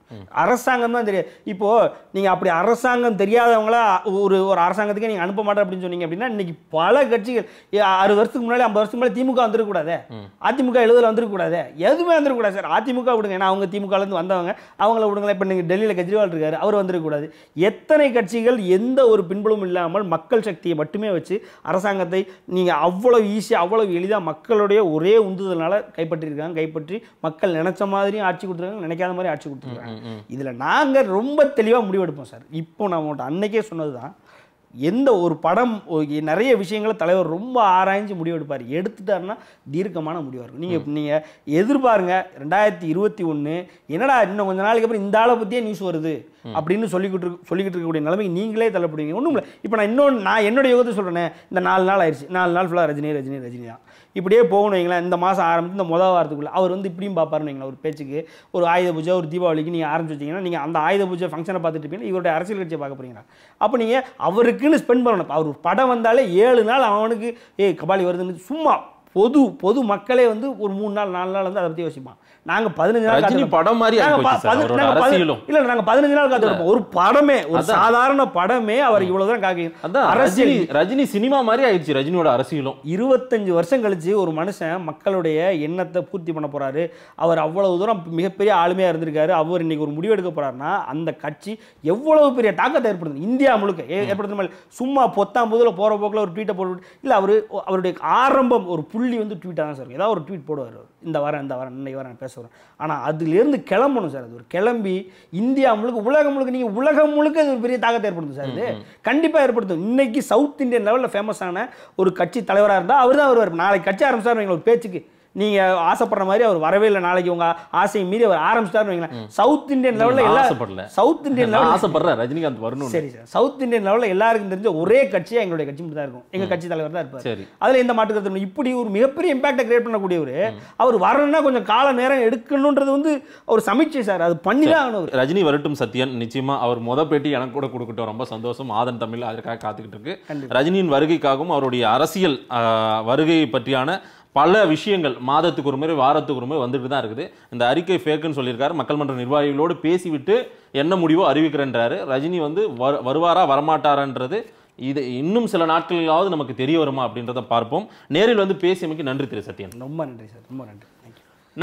அரசாங்கம் தான் தெரியும் இப்போ நீங்க அப்படி அரசாங்கம் தெரியாதவங்களா ஒரு ஒரு அரசாங்கத்துக்கே நீங்க அனுப்ப மாட்டேன் அப்படின்னு சொன்னீங்க அப்படின்னா இன்னைக்கு பல கட்சிகள் அறுபது வருஷத்துக்கு முன்னாடி ஐம்பது வருஷத்துக்கு முன்னாடி திமுக வந்துருக்கூடாது அதிமுக எழுபதில் வந்துருக்கூடாது எதுவுமே வந்துருக்கூடாது சார் அதிமுக விடுங்க ஏன்னா அவங்க இருந்து வந்தவங்க அவங்கள விடுங்க இப்ப நீங்க டெல்லியில கெஜ்ரிவால் இருக்காரு அவர் வந்துருக்கூடாது எத்தனை கட்சிகள் எந்த ஒரு பின்புலமும் இல்லாமல் மக்கள் சக்தியை மட்டுமே வச்சு அரசாங்கத்தை நீங்க அவ்வளவு ஈஸியாக அவ்வளவு எளிதாக மக்களுடைய ஒரே உந்துதலால் கைப்பற்றியிருக்காங்க கைப்பற்றி மக்கள் நினைச்ச மாதிரி ஆட்சி கொடுத்துருக்காங்க நினைக்காத மாதிரி ஆட்சி கொடுத்துருக்காங்க இதில் நாங்கள் ரொம்ப தெளிவாக முடிவெடுப்போம் சார் இப்போ நான் உங்கள்கிட்ட அன்னைக்கே சொன்னது தான் எந்த ஒரு படம் நிறைய விஷயங்களை தலைவர் ரொம்ப ஆராய்ஞ்சு முடிவெடுப்பார் எடுத்துட்டாருன்னா தீர்க்கமான முடிவாக இருக்கும் நீங்கள் நீங்கள் எதிர்பாருங்க ரெண்டாயிரத்தி இருபத்தி ஒன்று என்னடா இன்னும் கொஞ்ச நாளைக்கு அப்புறம் இந்த ஆளை பற்றியே நியூஸ் வருது அப்படின்னு சொல்லிக்கிட்டு சொல்லிக்கிட்டு இருக்கக்கூடிய நிலைமைக்கு நீங்களே தள்ளப்படுவீங்க ஒன்றும் இல்லை இப்போ நான் இன்னொன்று நான் என்னோட யோகத்தை சொல்கிறேன் இந்த நாலு நாள் ஆயிடுச்சு நாலு நாள் ஃபுல்லாக ரஜினி ரஜினி ரஜினி தான் இப்படியே போகணும் வைங்களேன் இந்த மாதம் ஆரம்பித்து இந்த முதல் வாரத்துக்குள்ளே அவர் வந்து இப்படியும் பார்ப்பாருன்னு வைங்களேன் ஒரு பேச்சுக்கு ஒரு ஆயுத பூஜை ஒரு தீபாவளிக்கு நீங்கள் ஆரம்பிச்சு வச்சிங்கன்னா நீங்கள் அந்த ஆயுத பூஜை ஃபங்க்ஷனை பார்த்துட்டு இருப்பீங்கன்னா இவருடைய அரசியல் கட்சியை பார்க்க போகிறீங்களா அப்போ நீங்கள் அவருக்குன்னு ஸ்பெண்ட் பண்ணணும் அவர் படம் வந்தாலே ஏழு நாள் அவனுக்கு ஏய் கபாலி வருதுன்னு சும்மா பொது பொது மக்களே வந்து ஒரு மூணு நாள் நாலு நாள் வந்து அதை பற்றி யோசிப்பான் நாங்க பதினஞ்சு நாள் படம் மாதிரி இல்ல நாங்க பதினஞ்சு நாள் காத்திருப்போம் ஒரு படமே ஒரு சாதாரண படமே அவர் இவ்வளவு தான் காக்கி அரசியல் ரஜினி சினிமா மாதிரி ஆயிடுச்சு ரஜினியோட அரசியலும் இருபத்தஞ்சு வருஷம் கழிச்சு ஒரு மனுஷன் மக்களுடைய எண்ணத்தை பூர்த்தி பண்ண போறாரு அவர் அவ்வளவு தூரம் மிகப்பெரிய ஆளுமையா இருந்திருக்காரு அவர் இன்னைக்கு ஒரு முடிவு எடுக்க போறாருன்னா அந்த கட்சி எவ்வளவு பெரிய தாக்கத்தை ஏற்படுத்தும் இந்தியா முழுக்க ஏற்படுத்தும் சும்மா பொத்தாம் போதுல போற போக்கில் ஒரு ட்வீட்டை போட்டு இல்ல அவரு அவருடைய ஆரம்பம் ஒரு புள்ளி வந்து ட்வீட்டாக தான் சார் ஏதாவது ஒரு ட்வீட் போடுவார் இந்த வாரம் இந்த வாரம் இன்னைக்கு வாரம் பேச பேச வரும் ஆனால் அதுலேருந்து கிளம்பணும் சார் அது ஒரு கிளம்பி இந்தியா முழுக்க உலகம் முழுக்க நீங்கள் உலகம் முழுக்க அது ஒரு பெரிய தாக்கத்தை ஏற்படுத்தும் சார் இது கண்டிப்பாக ஏற்படுத்தும் இன்னைக்கு சவுத் இந்தியன் லெவலில் ஃபேமஸான ஒரு கட்சி தலைவராக இருந்தால் அவர் தான் வருவார் நாளைக்கு கட்சி ஆரம்பிச்சார் எங்களுக்கு பேச்சுக்கு நீங்கள் ஆசைப்படுற மாதிரி அவர் வரவே இல்லை நாளைக்கு உங்கள் ஆசையை மீறி அவர் ஆரம்பிச்சிட்டாருன்னு வைங்களேன் சவுத் இந்தியன் லெவலில் எல்லாம் ஆசைப்படல சவுத் இந்தியன் லெவலில் ஆசைப்படுற ரஜினிகாந்த் வரணும் சரி சார் சவுத் இந்தியன் லெவலில் எல்லாருக்கும் தெரிஞ்ச ஒரே கட்சியாக எங்களுடைய கட்சி மட்டும் தான் இருக்கும் எங்கள் கட்சி தலைவர் தான் இருப்பார் அதில் எந்த மாட்டுக்கிறது இப்படி ஒரு மிகப்பெரிய இம்பாக்டை கிரியேட் பண்ணக்கூடியவர் அவர் வரணும்னா கொஞ்சம் கால நேரம் எடுக்கணுன்றது வந்து அவர் சமீட்சை சார் அது பண்ணி தான் ஆகணும் ரஜினி வரட்டும் சத்யன் நிச்சயமாக அவர் முத பேட்டி எனக்கு கூட கொடுக்கட்டும் ரொம்ப சந்தோஷம் ஆதன் தமிழ் அதற்காக காத்துக்கிட்டு இருக்கு ரஜினியின் வருகைக்காகவும் அவருடைய அரசியல் வருகை பற்றியான பல விஷயங்கள் மாதத்துக்கு ஒரு முறை வாரத்துக்கு ஒரு முறை வந்துட்டு தான் இருக்குது இந்த அறிக்கை ஃபேக்குன்னு சொல்லியிருக்காரு மக்கள் மன்ற நிர்வாகிகளோடு பேசிவிட்டு என்ன முடிவோ அறிவிக்கிறேன்றாரு ரஜினி வந்து வருவாரா வரமாட்டாரன்றது இது இன்னும் சில நாட்களிலாவது நமக்கு தெரிய வருமா அப்படின்றத பார்ப்போம் நேரில் வந்து பேசியமைக்கு நன்றி திரு சத்யன் ரொம்ப நன்றி சார் ரொம்ப நன்றி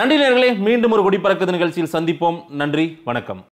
நன்றி நேர்களே மீண்டும் ஒரு குடிப்பறக்குது நிகழ்ச்சியில் சந்திப்போம் நன்றி வணக்கம்